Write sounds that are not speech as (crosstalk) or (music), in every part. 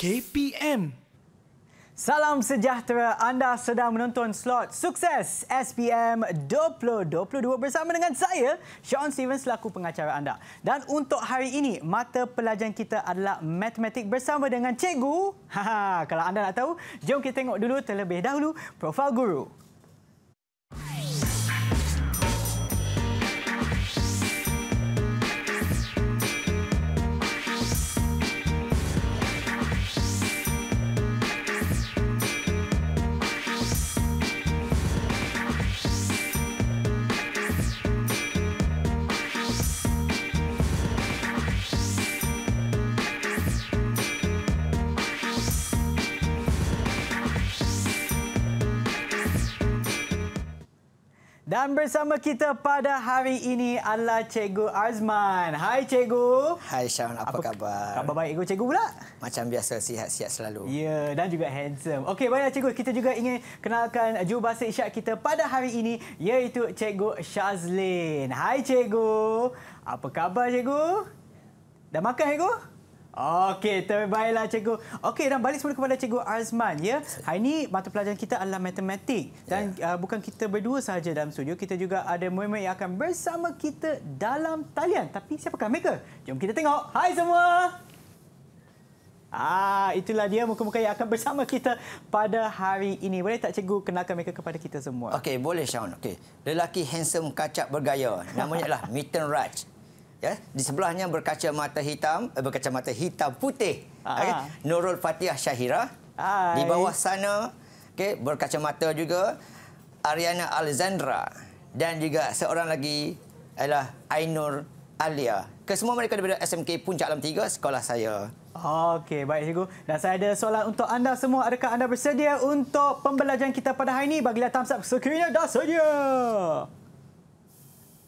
KPM. Salam sejahtera. Anda sedang menonton slot sukses SPM 2022 bersama dengan saya, Sean Stevens selaku pengacara anda. Dan untuk hari ini, mata pelajaran kita adalah matematik bersama dengan cikgu. (laughs) Haha, kalau anda nak tahu, jom kita tengok dulu terlebih dahulu profil guru. Dan bersama kita pada hari ini adalah Cikgu Azman. Hai Cikgu. Hai Sean. apa, apa khabar? Khabar baik Cikgu, Cikgu pula. Macam biasa, sihat-sihat selalu. Ya, dan juga handsome. Okey, baiklah Cikgu. Kita juga ingin kenalkan jurubahasa isyak kita pada hari ini iaitu Cikgu Shazlin. Hai Cikgu. Apa khabar Cikgu? Dah makan Cikgu? Okey, terbaiklah cikgu. Okey, dan balik semula kepada cikgu Azman ya. Hari ini mata pelajaran kita adalah matematik dan yeah. uh, bukan kita berdua sahaja dalam studio, kita juga ada muhimmat yang akan bersama kita dalam talian. Tapi siapakah mereka? Jom kita tengok. Hai semua. Ah, itulah dia muka-muka yang akan bersama kita pada hari ini. Boleh tak cikgu kenalkan mereka kepada kita semua? Okey, boleh Shaun. Okey. Lelaki handsome kacak bergaya. Namanya ialah Mitten Raj ya di sebelahnya berkaca mata hitam eh, berkaca mata hitam putih ah. okay. Nurul Fatihah Syahira Hai. di bawah sana okay berkaca mata juga Ariana Alexandra dan juga seorang lagi adalah Ainur Alia kesemua mereka daripada SMK Puncak Alam 3 sekolah saya Okey, baik cikgu. Dan saya ada soalan untuk anda semua. Adakah anda bersedia untuk pembelajaran kita pada hari ini? Bagilah thumbs up. Sekiranya dah sedia.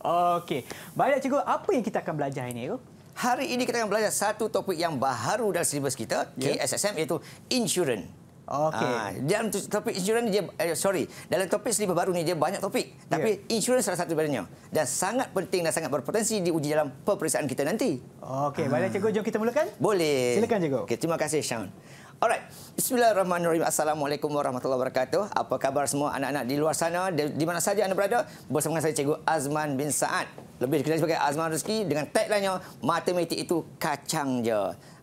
Okey. Baiklah cikgu, apa yang kita akan belajar ini? Cikgu? Hari ini kita akan belajar satu topik yang baru dalam silibus kita, ya. KSSM iaitu insurans. Okey. Ah, dalam topik insurans dia eh, sorry, dalam topik silibus baru ni dia banyak topik, tapi yeah. insurans salah satu daripadanya dan sangat penting dan sangat berpotensi diuji dalam peperiksaan kita nanti. Okey, baiklah cikgu, jom kita mulakan? Boleh. Silakan cikgu. Okay, terima kasih Sean. Alright. Bismillahirrahmanirrahim. Assalamualaikum warahmatullahi wabarakatuh. Apa khabar semua anak-anak di luar sana? Di, di mana saja anda berada? Bersama dengan saya Cikgu Azman bin Saad. Lebih dikenali sebagai Azman Rizki dengan tagline-nya Matematik itu kacang je.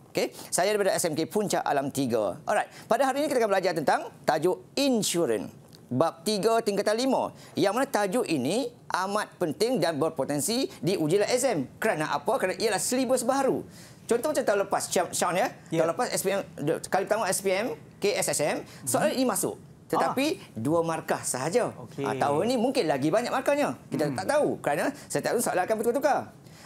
Okay. Saya daripada SMK Puncak Alam 3. Alright. Pada hari ini kita akan belajar tentang tajuk insurans. Bab 3 tingkatan 5. Yang mana tajuk ini amat penting dan berpotensi diuji dalam exam. Kerana apa? Kerana ialah silibus baru. Contoh macam tahun lepas, Sean ya. Yeah. Tahun lepas SPM, kali pertama SPM, KSSM, soalan ini masuk. Tetapi ah. dua markah sahaja. Okay. Ha, ah, tahun ini mungkin lagi banyak markahnya. Kita hmm. tak tahu kerana setiap tahun soalan akan bertukar-tukar.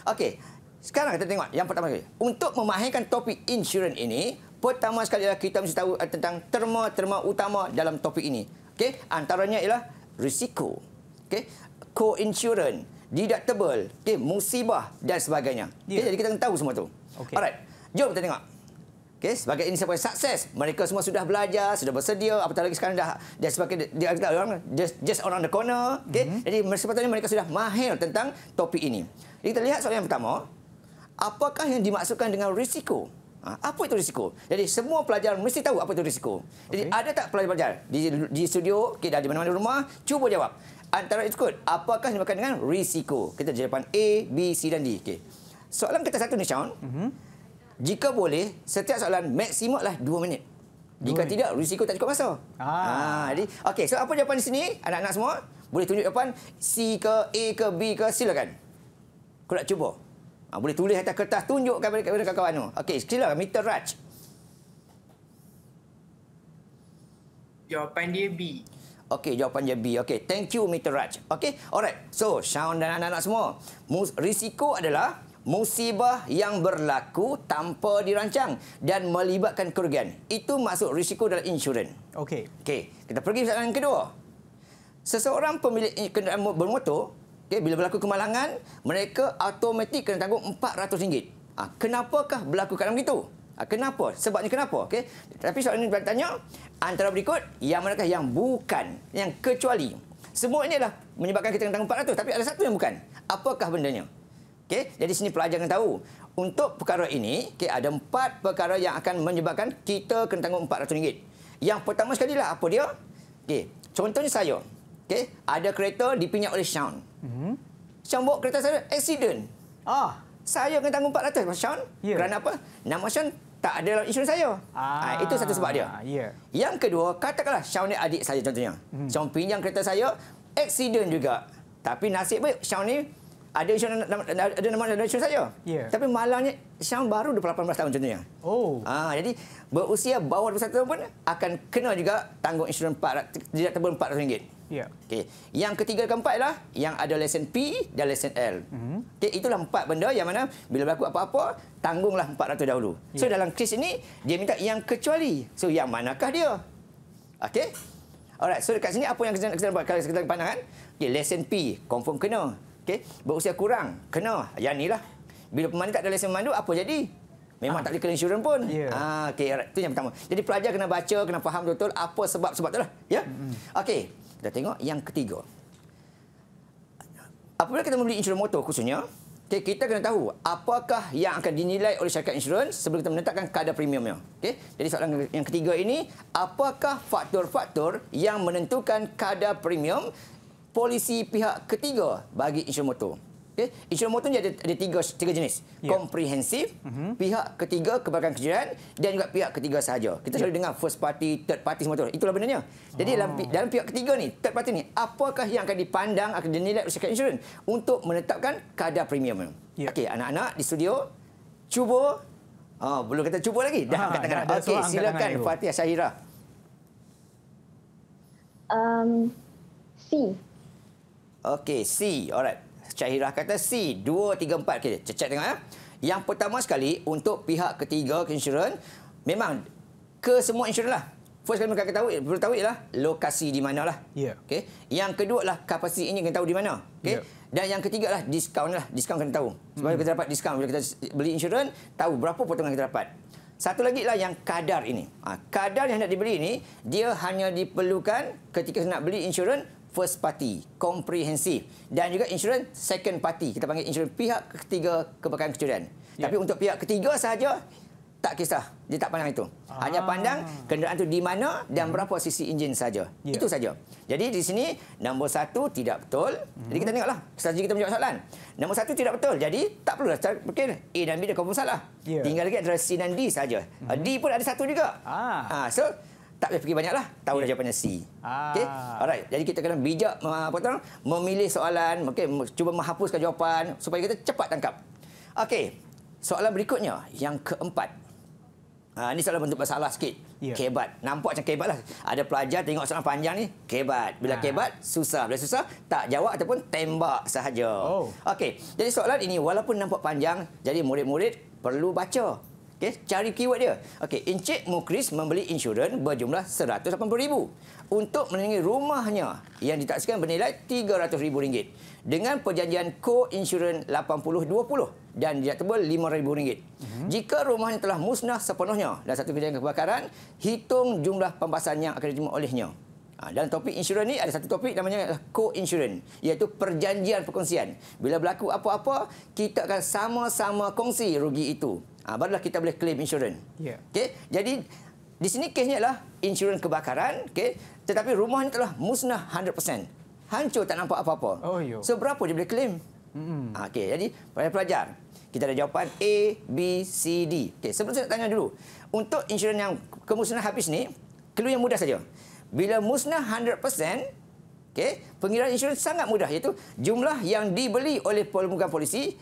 Okey, sekarang kita tengok yang pertama kali. Untuk memahirkan topik insurans ini, pertama sekali kita mesti tahu eh, tentang terma-terma utama dalam topik ini. Okey, antaranya ialah risiko. Okey, co-insurance, deductible, okay. musibah dan sebagainya. Yeah. Okay. Ya. jadi kita kena tahu semua tu. Okay. Alright, jom kita tengok. Okay, sebagai ini sebagai sukses, mereka semua sudah belajar, sudah bersedia, apatah lagi sekarang dah dia sebagai dia kata orang just just around the corner, okay? Mm -hmm. Jadi sepatutnya mereka sudah mahir tentang topik ini. Jadi kita lihat soalan yang pertama, apakah yang dimaksudkan dengan risiko? Ha, apa itu risiko? Jadi semua pelajar mesti tahu apa itu risiko. Jadi okay. ada tak pelajar-pelajar di, di studio, okay, dah di mana-mana rumah, cuba jawab. Antara itu kot, apakah dimaksudkan dengan risiko? Kita jawapan A, B, C dan D. Okay. Soalan kita satu ni, Sean. Mm -hmm. Jika boleh, setiap soalan maksimumlah dua minit. Jika Dua tidak, risiko tak cukup masa. Ah. Ha, Okey, so apa jawapan di sini, anak-anak semua? Boleh tunjuk jawapan C ke A ke B ke, silakan. Aku nak cuba. Ha, boleh tulis atas kertas, tunjukkan kepada kawan-kawan. Okey, silakan, Mr. Raj. Jawapan dia B. Okey, jawapan dia B. Okey, thank you, Mr. Raj. Okey, alright. So, Sean dan anak-anak semua, risiko adalah musibah yang berlaku tanpa dirancang dan melibatkan kerugian. Itu masuk risiko dalam insurans. Okey. Okey, kita pergi soalan yang kedua. Seseorang pemilik kenderaan bermotor, okay, bila berlaku kemalangan, mereka automatik kena tanggung RM400. Ha, ah, kenapakah berlaku kat dalam itu? Ha, kenapa? Sebabnya kenapa? Okey. Tapi soalan ini saya tanya, antara berikut, yang manakah yang bukan, yang kecuali. Semua ini adalah menyebabkan kita kena tanggung RM400. Tapi ada satu yang bukan. Apakah bendanya? Okey, jadi sini pelajar pelajaran tahu. Untuk perkara ini, okay, ada empat perkara yang akan menyebabkan kita kena tanggung RM400. Yang pertama sekali lah apa dia? Okey, contohnya saya. Okey, ada kereta dipinjam oleh Sean. Mhm. Sean bawa kereta saya accident. Ah, saya kena tanggung RM400 pasal Sean. Yeah. Kerana apa? Nama Sean tak ada dalam insurans saya. Ah. Ha, itu satu sebab dia. Yeah. Yang kedua, katakanlah Sean ni adik saya contohnya. Mm. Sean pinjam kereta saya, accident juga. Tapi nasib baik Sean ni ada isu ada nama ada isu saya. Yeah. Tapi malangnya Syam baru 18 tahun contohnya. Oh. Ah jadi berusia bawah 21 tahun pun akan kena juga tanggung insurans 4 tidak tebal rm ringgit. Ya. Yeah. Okey. Yang ketiga dan keempat ialah yang ada lesen P dan lesen L. Mm Okey itulah empat benda yang mana bila berlaku apa-apa tanggunglah RM400 dahulu. Yeah. So ya. dalam kes ini dia minta yang kecuali. So yang manakah dia? Okey. Alright, so dekat sini apa yang kita nak buat kalau kita pandang kan? Okay, lesen P, confirm kena okey berusia kurang kena yang inilah bila pemandu tak ada lesen memandu apa jadi memang ah. tak ada kena insurans pun yeah. ah okey itu yang pertama jadi pelajar kena baca kena faham betul apa sebab-sebab itulah ya mm-hmm. okey kita tengok yang ketiga apabila kita membeli insurans motor khususnya Okay, kita kena tahu apakah yang akan dinilai oleh syarikat insurans sebelum kita menetapkan kadar premiumnya. Okey, Jadi soalan yang ketiga ini, apakah faktor-faktor yang menentukan kadar premium polisi pihak ketiga bagi insurans motor. Okay. motor ni ada, ada tiga, tiga jenis. Ya. Komprehensif, yeah. Mhm. uh pihak ketiga kebakaran kejadian dan juga pihak ketiga sahaja. Kita ya. selalu dengar first party, third party semua tu. Itulah benarnya. Jadi oh. dalam, dalam pihak ketiga ni, third party ni, apakah yang akan dipandang, akan dinilai oleh syarikat insurans untuk menetapkan kadar premium? Yeah. Okey, anak-anak di studio, cuba. Oh, belum kata cuba lagi. Dah ha, ah, angkat tangan. Okey, silakan Fatih Syahira. Um, C. Okey, C. Alright. Syahirah kata C. Dua, tiga, empat. Okey, cek tengok ya. Yang pertama sekali, untuk pihak ketiga insurans, memang ke semua insurans lah. First kali mereka ketahui, perlu tahu ialah lokasi di mana lah. Yeah. Okey. Yang kedua lah, kapasiti ini kena tahu di mana. Okey. Yeah. Dan yang ketiga lah, diskaun lah. Diskaun kena tahu. Sebab mm. kita dapat diskaun bila kita beli insurans, tahu berapa potongan kita dapat. Satu lagi lah yang kadar ini. Ha, kadar yang hendak dibeli ini, dia hanya diperlukan ketika nak beli insurans first party, komprehensif dan juga insurans second party. Kita panggil insurans pihak ketiga kebakaran kejadian. Ya. Tapi untuk pihak ketiga sahaja tak kisah, dia tak pandang itu. Ah. Hanya pandang kenderaan itu di mana dan berapa sisi enjin saja. Ya. Itu saja. Jadi di sini nombor satu tidak betul. Hmm. Jadi kita tengoklah strategi kita menjawab soalan. Nombor satu tidak betul. Jadi tak perlu dah mungkin A dan B dah confirm salah. Ya. Tinggal lagi adalah C dan D saja. Hmm. D pun ada satu juga. Ah. Ha, so tak payah fikir banyaklah tahu dah jawapannya C ah. okey alright jadi kita kena bijak apa tu memilih soalan okey cuba menghapuskan jawapan supaya kita cepat tangkap okey soalan berikutnya yang keempat ha ni soalan bentuk masalah sikit yeah. kebat nampak macam lah. ada pelajar tengok soalan panjang ni kebat bila ah. kebat susah bila susah tak jawab ataupun tembak sahaja oh. okey jadi soalan ini walaupun nampak panjang jadi murid-murid perlu baca Okey, cari keyword dia. Okey, Encik Mukris membeli insurans berjumlah RM180,000 untuk melindungi rumahnya yang ditaksikan bernilai RM300,000 dengan perjanjian co-insurans 80-20 dan deductible RM5,000. Mm -hmm. Jika rumahnya telah musnah sepenuhnya dalam satu kejadian kebakaran, hitung jumlah pembahasan yang akan diterima olehnya. Ha, dalam topik insurans ni ada satu topik namanya co insurance iaitu perjanjian perkongsian. Bila berlaku apa-apa, kita akan sama-sama kongsi rugi itu. Ha, barulah kita boleh claim insurans. Yeah. Okay? Jadi, di sini kesnya adalah insurans kebakaran. Okay? Tetapi rumah ini telah musnah 100%. Hancur, tak nampak apa-apa. Oh, so, berapa dia boleh claim? Mm-hmm. Ah, okay, jadi, para pelajar, kita ada jawapan A, B, C, D. Okay, sebelum saya tanya dulu, untuk insurans yang kemusnah habis ni, clue yang mudah saja. Bila musnah 100%, okay, pengiraan insurans sangat mudah. Iaitu jumlah yang dibeli oleh pemegang polisi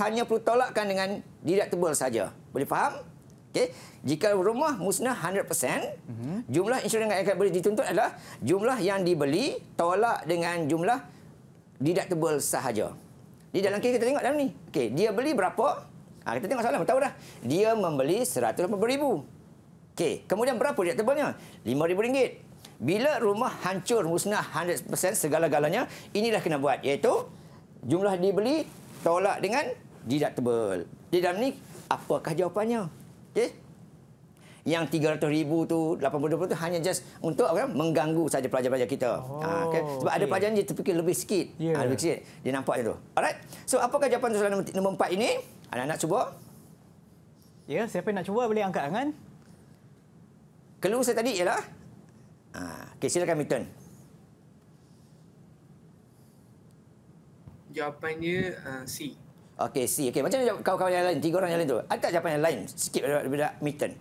hanya perlu tolakkan dengan deductible saja. Boleh faham? Okey. Jika rumah musnah 100%, jumlah insurans yang akan boleh dituntut adalah jumlah yang dibeli tolak dengan jumlah deductible sahaja. Di dalam kes kita tengok dalam ni. Okey, dia beli berapa? Ha, kita tengok soalan, tahu dah. Dia membeli RM180,000. Okey, kemudian berapa deductible-nya? RM5,000. Bila rumah hancur musnah 100% segala-galanya, inilah kena buat iaitu jumlah dibeli tolak dengan deductible. Di dalam ni apakah jawapannya? Okey. Eh? Yang 300,000 tu, 80,000 tu hanya just untuk apa, mengganggu saja pelajar-pelajar kita. Ha, oh, ha, okay? Sebab okay. ada pelajar yang dia terfikir lebih sikit. Ha, yeah. Ha, lebih sikit. Dia nampak macam tu. Alright. So, apakah jawapan soalan nombor, nombor 4 ini? Anak-anak cuba. Ya, yeah, siapa yang nak cuba boleh angkat tangan. Keluar saya tadi ialah... Ha, okay, silakan Milton. Jawapannya uh, C. Okey, C. Okey, macam mana kawan-kawan yang lain, tiga orang yang lain tu? Ada tak jawapan yang lain? Sikit daripada dah mitten.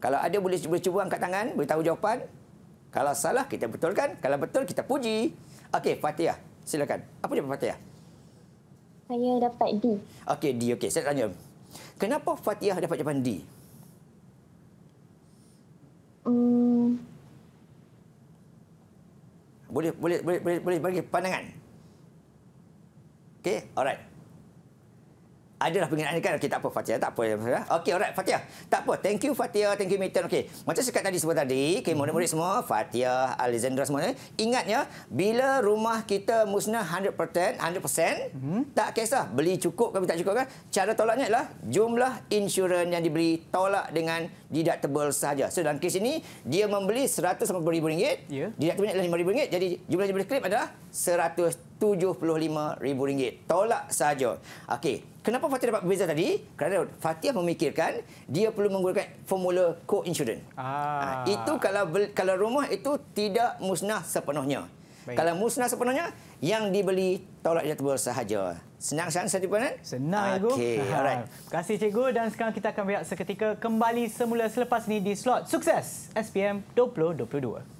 Kalau ada boleh cuba, cuba angkat tangan, boleh tahu jawapan. Kalau salah kita betulkan, kalau betul kita puji. Okey, Fatia, silakan. Apa jawapan Fatia? Saya dapat D. Okey, D. Okey, saya tanya. Kenapa Fatia dapat jawapan D? Hmm. Boleh boleh boleh boleh bagi pandangan. Okey, alright. Adalah penginaan ni kan? Okey, tak apa Fatia. Tak apa. Okey, alright Fatia. Tak apa. Thank you Fatia. Thank you Mitten. Okey, macam cakap tadi sebelum tadi. Okey, mhm. murid-murid semua. Fatia, Alexandra semua. Eh. Ingat ya, bila rumah kita musnah 100%, 100%, mhm. tak kisah beli cukup kan, tak cukup kan. Cara tolaknya adalah jumlah insurans yang diberi tolak dengan deductible sahaja. So, dalam kes ini, dia membeli RM150,000. Yeah. Deductible adalah rm ringgit. Jadi, jumlah yang diberi klip adalah 100000 RM75,000. Tolak saja. Okey. Kenapa Fatih dapat berbeza tadi? Kerana Fatih memikirkan dia perlu menggunakan formula co-insurance. Ah. Ha, itu kalau kalau rumah itu tidak musnah sepenuhnya. Baik. Kalau musnah sepenuhnya, yang dibeli tolak dia tebal sahaja. Senang sangat saya dipanen? Senang, eh? Okay. Ya, (laughs) Alright. Terima kasih, Cikgu. Dan sekarang kita akan berhati seketika kembali semula selepas ini di slot Sukses SPM 2022.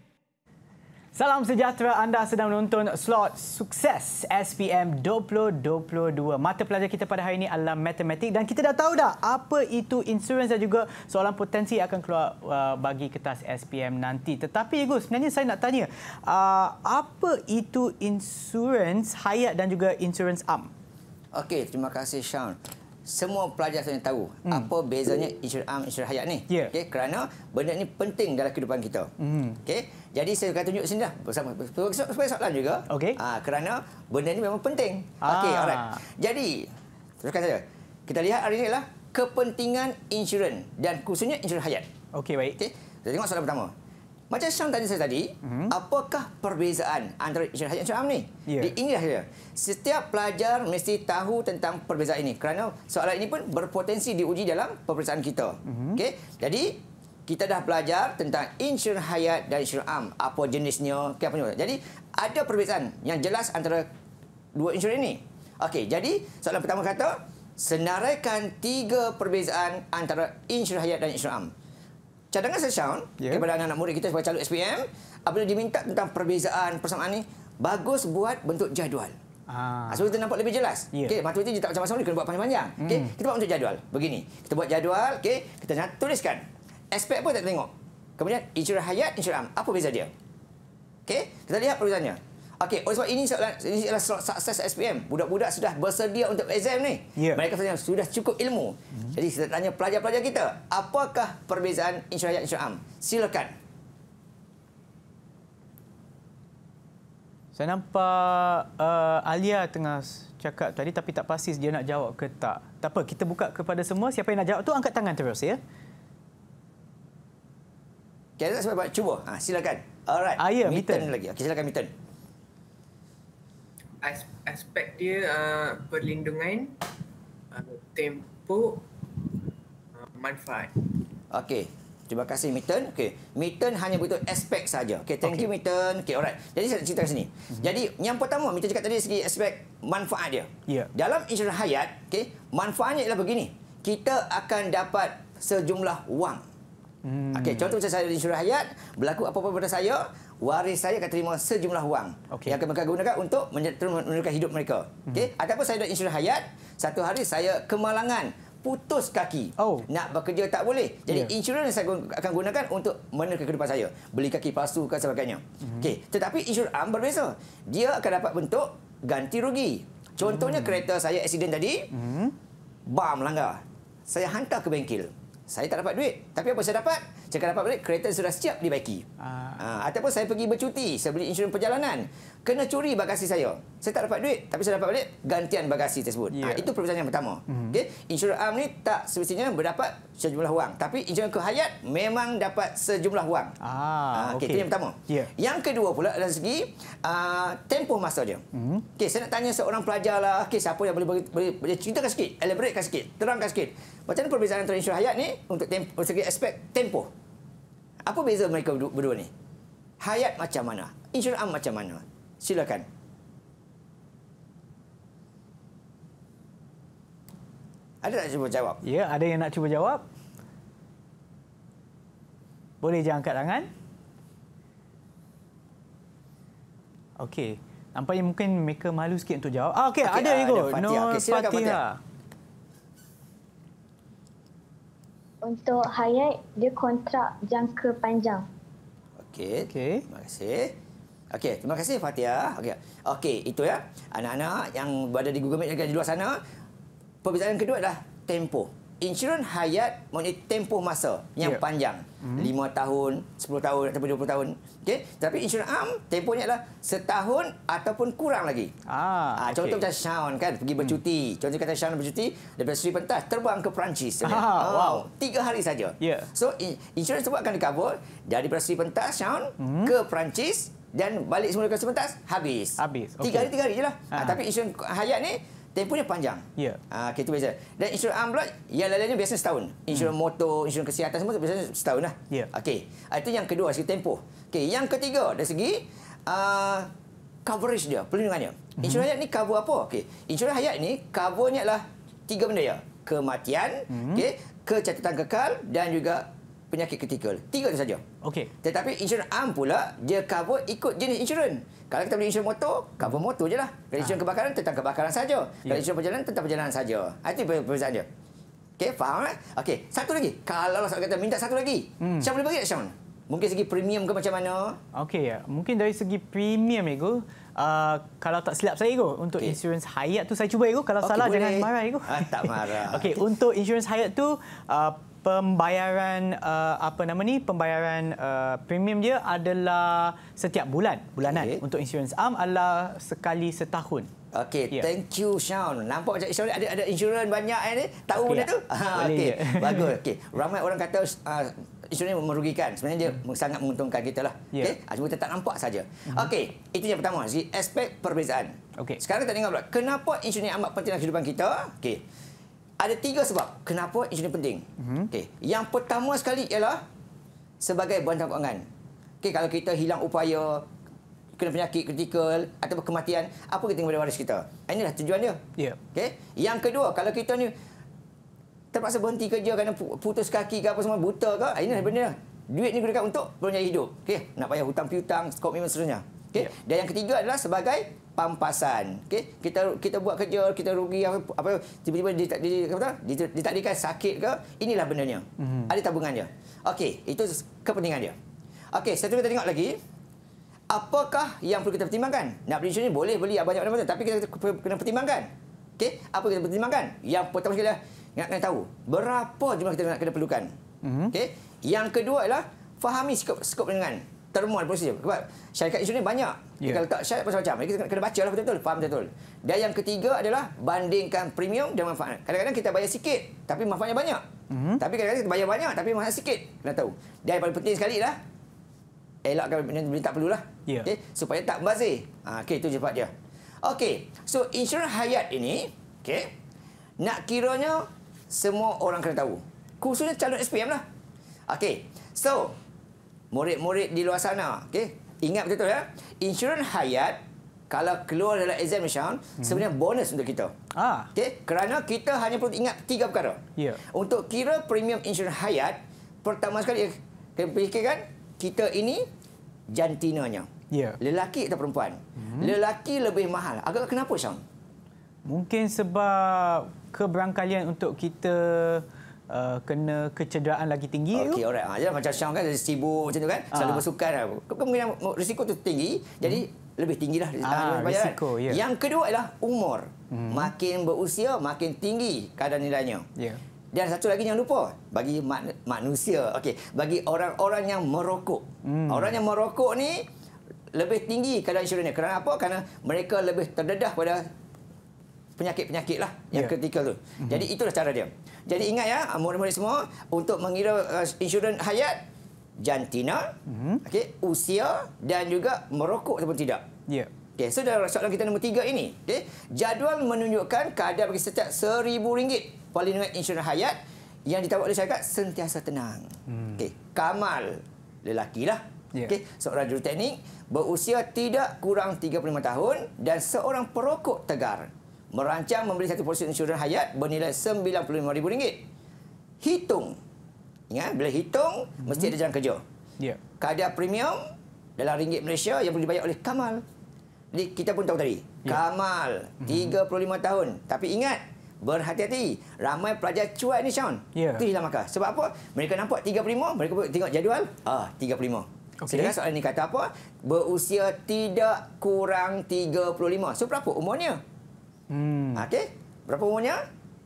Salam sejahtera anda sedang menonton slot sukses SPM 2022. Mata pelajaran kita pada hari ini adalah matematik dan kita dah tahu dah apa itu insurans dan juga soalan potensi akan keluar uh, bagi kertas SPM nanti. Tetapi Igu, sebenarnya saya nak tanya, uh, apa itu insurans hayat dan juga insurans am? Okey, terima kasih Sean semua pelajar sebenarnya tahu mm. apa bezanya isyarat am ah, isyarat hayat ni. Yeah. Okey, kerana benda ni penting dalam kehidupan kita. Mm. Okey. Jadi saya akan tunjuk sini dah bersama supaya soalan juga. Okey. Ah, kerana benda ni memang penting. Ah. Okey, alright. Jadi teruskan saja. Kita lihat hari ini lah kepentingan insurans dan khususnya insurans hayat. Okey, baik. Okey. Kita tengok soalan pertama. Macam Syam tanya saya tadi, hmm. apakah perbezaan antara Isyarat Haji dan Isyarat Amni? Yeah. Di inilah dia. Setiap pelajar mesti tahu tentang perbezaan ini. Kerana soalan ini pun berpotensi diuji dalam perbezaan kita. Hmm. Okay? Jadi, kita dah belajar tentang insur hayat dan insur am. Apa jenisnya, okay, apa jenisnya. Jadi, ada perbezaan yang jelas antara dua insur ini. Okay, jadi soalan pertama kata, senaraikan tiga perbezaan antara insur hayat dan insur am cadangan session yeah. kepada anak-anak murid kita sebagai calon SPM apabila diminta tentang perbezaan persamaan ini bagus buat bentuk jadual. Ah. ah. So, kita nampak lebih jelas. Yeah. Okey, itu tak macam sama ni kena buat panjang-panjang. Mm. Okey, kita buat untuk jadual. Begini. Kita buat jadual, okey, kita nak tuliskan. Aspek pun tak tengok. Kemudian, ijrah hayat, ijrah am. Apa beza dia? Okey, kita lihat perbezaannya. Okey, oleh sebab ini soalan ini adalah sukses SPM. Budak-budak sudah bersedia untuk exam ni. Yeah. Mereka sebenarnya sudah cukup ilmu. Hmm. Jadi saya tanya pelajar-pelajar kita, apakah perbezaan insurans dan insurans am? Silakan. Saya nampak uh, Alia tengah cakap tadi tapi tak pasti dia nak jawab ke tak. Tak apa, kita buka kepada semua. Siapa yang nak jawab tu angkat tangan terus ya. Kita okay, sebab cuba. Ha, silakan. Alright. Ayah, ya, Mitten. lagi. Okay, silakan Mitten as, aspek dia uh, perlindungan uh, tempoh uh, manfaat. Okey. Terima kasih Mitten. Okey. Mitten hanya betul aspek saja. Okey, thank okay. you Mitten. Okey, alright. Jadi saya cerita sini. Mm -hmm. Jadi yang pertama Mitten cakap tadi segi aspek manfaat dia. Yeah. Dalam insurans hayat, okey, manfaatnya ialah begini. Kita akan dapat sejumlah wang. Hmm. Okey, contoh macam saya insurans hayat, berlaku apa-apa pada saya, waris saya akan terima sejumlah wang okay. yang akan mereka gunakan untuk menyertakan hidup mereka. Hmm. Okay? Ataupun saya ada insurans hayat, satu hari saya kemalangan, putus kaki. Oh. Nak bekerja tak boleh. Jadi yeah. insurans yang saya akan gunakan untuk menyertakan kehidupan saya. Beli kaki palsu dan sebagainya. Hmm. Okay. Tetapi insurans am berbeza. Dia akan dapat bentuk ganti rugi. Contohnya hmm. kereta saya aksiden tadi, hmm. bam langgar. Saya hantar ke bengkel. Saya tak dapat duit. Tapi apa saya dapat? Cakap dapat balik, kereta sudah siap dibaiki. Ha. Ha. Ataupun saya pergi bercuti, saya beli insurans perjalanan. Kena curi bagasi saya. Saya tak dapat duit, tapi saya dapat balik gantian bagasi tersebut. Yeah. Ha. Ya. Itu perbezaan yang pertama. Mm-hmm. Okay. Insurans am ni tak semestinya berdapat sejumlah wang. Tapi insurans kehayat memang dapat sejumlah wang. Ah, ha. Ah, okay. Itu yang pertama. Yeah. Yang kedua pula dari segi uh, tempoh masa dia. Mm-hmm. Okay. Saya nak tanya seorang pelajar lah. Okay. Siapa yang boleh, boleh, boleh, boleh ceritakan sikit, elaborate kan sikit, terangkan sikit. Macam mana perbezaan antara insurans hayat ni untuk, tempo? untuk segi aspek tempoh? Apa beza mereka berdua ni? Hayat macam mana? Insuran macam mana? Silakan. Ada tak cuba jawab? Ya, ada yang nak cuba jawab. Boleh je angkat tangan. Okey. Nampaknya mungkin mereka malu sikit untuk jawab. Ah, okey, okay, ada uh, ah, juga. Ada Fatia. Nur okay, Fatia. Fatia. untuk Hayat dia kontrak jangka panjang. Okey. Okey. Terima kasih. Okey, terima kasih Fatia. Okey. Okey, itu ya. Anak-anak yang berada di Google Meet dan di luar sana, perbezaan kedua adalah tempo insurans hayat mempunyai tempoh masa yang yeah. panjang. Mm -hmm. 5 tahun, 10 tahun ataupun 20 tahun. Okay? Tapi insurans am, tempohnya adalah setahun ataupun kurang lagi. Ah, ha, contoh okay. macam Sean kan, pergi hmm. bercuti. Mm. Contoh kata Sean bercuti, daripada Sri Pentas terbang ke Perancis. Ah, oh, wow. Tiga hari saja. Yeah. So, insurans tersebut akan di-cover daripada Sri Pentas, Sean, mm -hmm. ke Perancis dan balik semula ke Sri Pentas, habis. Habis. Okay. Tiga hari, tiga hari je lah. Ha, tapi insurans hayat ni, tempoh dia panjang. Ya. Yeah. Ah, itu biasa. Dan insurans arm pula, yang lainnya biasanya setahun. Insurans hmm. motor, insurans kesihatan semua biasanya setahun lah. Ya. Okey. Ah, itu yang kedua, segi tempoh. Okey, yang ketiga dari segi uh, coverage dia, perlindungannya. Hmm. Insurans hayat ni cover apa? Okey. Insurans hayat ni covernya lah tiga benda ya. Kematian, hmm. okey, kecacatan kekal dan juga penyakit kritikal. Tiga itu saja. Okey. Tetapi insurans am pula dia cover ikut jenis insurans. Kalau kita beli insurans motor, cover hmm. motor jelah. Kalau ha. insurans kebakaran tentang kebakaran saja. Kalau ya. insurans perjalanan tentang perjalanan saja. Ah, itu perbezaan dia. Okey, faham eh? Okey, satu lagi. Kalau saya kata minta satu lagi. Hmm. Siapa boleh bagi tak, Sean? Mungkin segi premium ke macam mana? Okey, ya. mungkin dari segi premium itu, Uh, kalau tak silap saya, Igo, untuk okay. insurans hayat tu saya cuba, Igo. Kalau okay, salah, boleh. jangan marah, Igo. Ah, tak marah. (laughs) okay, untuk insurans hayat tu, uh, pembayaran uh, apa nama ni pembayaran uh, premium dia adalah setiap bulan bulanan okay. untuk insurans am adalah sekali setahun Okey, yeah. thank you Sean. Nampak macam Sean ada ada insurans banyak eh Tahu okay, benda tu? Ha, okey. (laughs) Bagus. Okey. Ramai orang kata uh, insurans merugikan. Sebenarnya hmm. dia sangat menguntungkan kita lah. Yeah. Okey. Ah, Cuma kita tak nampak saja. Hmm. Okey, itu yang pertama. Si aspek perbezaan. Okey. Sekarang kita tengok pula kenapa insurans amat penting dalam kehidupan kita? Okey ada tiga sebab kenapa ini penting. Mm-hmm. Okey, yang pertama sekali ialah sebagai bantuan kewangan. Okey, kalau kita hilang upaya kena penyakit kritikal atau kematian, apa kita kepada waris kita? Ah, inilah tujuan dia. Ya. Yeah. Okey. Yang kedua, kalau kita ni terpaksa berhenti kerja kerana putus kaki ke apa semua buta ke, ah, ini mm-hmm. Duit ni gunakan untuk perniagaan hidup. Okey, nak bayar hutang piutang, komitmen seterusnya. Okey. Yeah. Dan yang ketiga adalah sebagai pampasan. Okey, kita kita buat kerja, kita rugi apa, apa tiba-tiba tak tak dikasih sakit ke, inilah benarnya. Mm-hmm. Ada tabungannya. Okey, itu kepentingan dia. Okey, satu kita tengok lagi. Apakah yang perlu kita pertimbangkan? Nak beli insurans ni boleh beli banyak macam tapi kita kena pertimbangkan. Okey, apa kita pertimbangkan? Yang pertama sekali nak kena tahu berapa jumlah kita nak kena perlukan. Mm-hmm. Okey. Yang kedua ialah fahami skop skop dengan termuat positif. Sebab syarikat insurans banyak. Yeah. Kalau tak syarikat macam-macam. kita kena baca lah betul-betul. Faham betul-betul. Dan yang ketiga adalah bandingkan premium dan manfaat. Kadang-kadang kita bayar sikit tapi manfaatnya banyak. Mm -hmm. Tapi kadang-kadang kita bayar banyak tapi manfaat sikit. Kena tahu. Dan yang paling penting sekali lah elakkan benda yang tak perlulah. Yeah. Okay? Supaya tak membazir. Ha, okay, itu cepat dia. Okay. So, insurans hayat ini okay, nak kiranya semua orang kena tahu. Khususnya calon SPM lah. Okay. So, murid-murid di luar sana. Okey. Ingat betul ya. Insurans hayat kalau keluar dalam exam Shaun, hmm. sebenarnya bonus untuk kita. Ah. Okey. Kerana kita hanya perlu ingat tiga perkara. Ya. Yeah. Untuk kira premium insurans hayat, pertama sekali eh, kena fikirkan kita ini jantinanya. Ya. Yeah. Lelaki atau perempuan? Hmm. Lelaki lebih mahal. Agak kenapa Shaun? Mungkin sebab keberangkalian untuk kita uh, kena kecederaan lagi tinggi okey alright ha jadi macam Syam kan jadi sibuk macam tu kan ha. selalu bersukan kan. kemungkinan risiko tu tinggi jadi hmm. lebih tinggilah ha, ah, ah, risiko yeah. yang kedua ialah umur hmm. makin berusia makin tinggi kadar nilainya yeah. Dan satu lagi jangan lupa bagi man manusia okey bagi orang-orang yang merokok hmm. orang yang merokok ni lebih tinggi kadar insurannya kerana apa kerana mereka lebih terdedah pada penyakit-penyakit lah yang yeah. kritikal tu mm -hmm. jadi itulah cara dia jadi ingat ya, ah, murid-murid semua, untuk mengira ah, insurans hayat, jantina, hmm. okay, usia dan juga merokok ataupun tidak. Ya. Okay, so dalam soalan kita nombor tiga ini, okay, jadual menunjukkan kadar bagi setiap RM1,000 perlindungan insurans hayat yang ditawar oleh syarikat sentiasa tenang. Hmm. Okay, Kamal, lelaki lah. Yeah. Okay, seorang juru berusia tidak kurang 35 tahun dan seorang perokok tegar merancang membeli satu polis insurans hayat bernilai RM95,000. Hitung. Ya, bila hitung, mm -hmm. mesti ada jalan kerja. Yeah. Kadar premium dalam ringgit Malaysia yang boleh dibayar oleh Kamal. Jadi kita pun tahu tadi, yeah. Kamal, 35 mm -hmm. tahun. Tapi ingat, berhati-hati. Ramai pelajar cuat ini Sean. Yeah. Itu hilang makar. Sebab apa? Mereka nampak 35, mereka tengok jadual, ah 35. Okay. Sedangkan soalan ini kata apa? Berusia tidak kurang 35. So, berapa umurnya? Hmm. Okey. Berapa umurnya?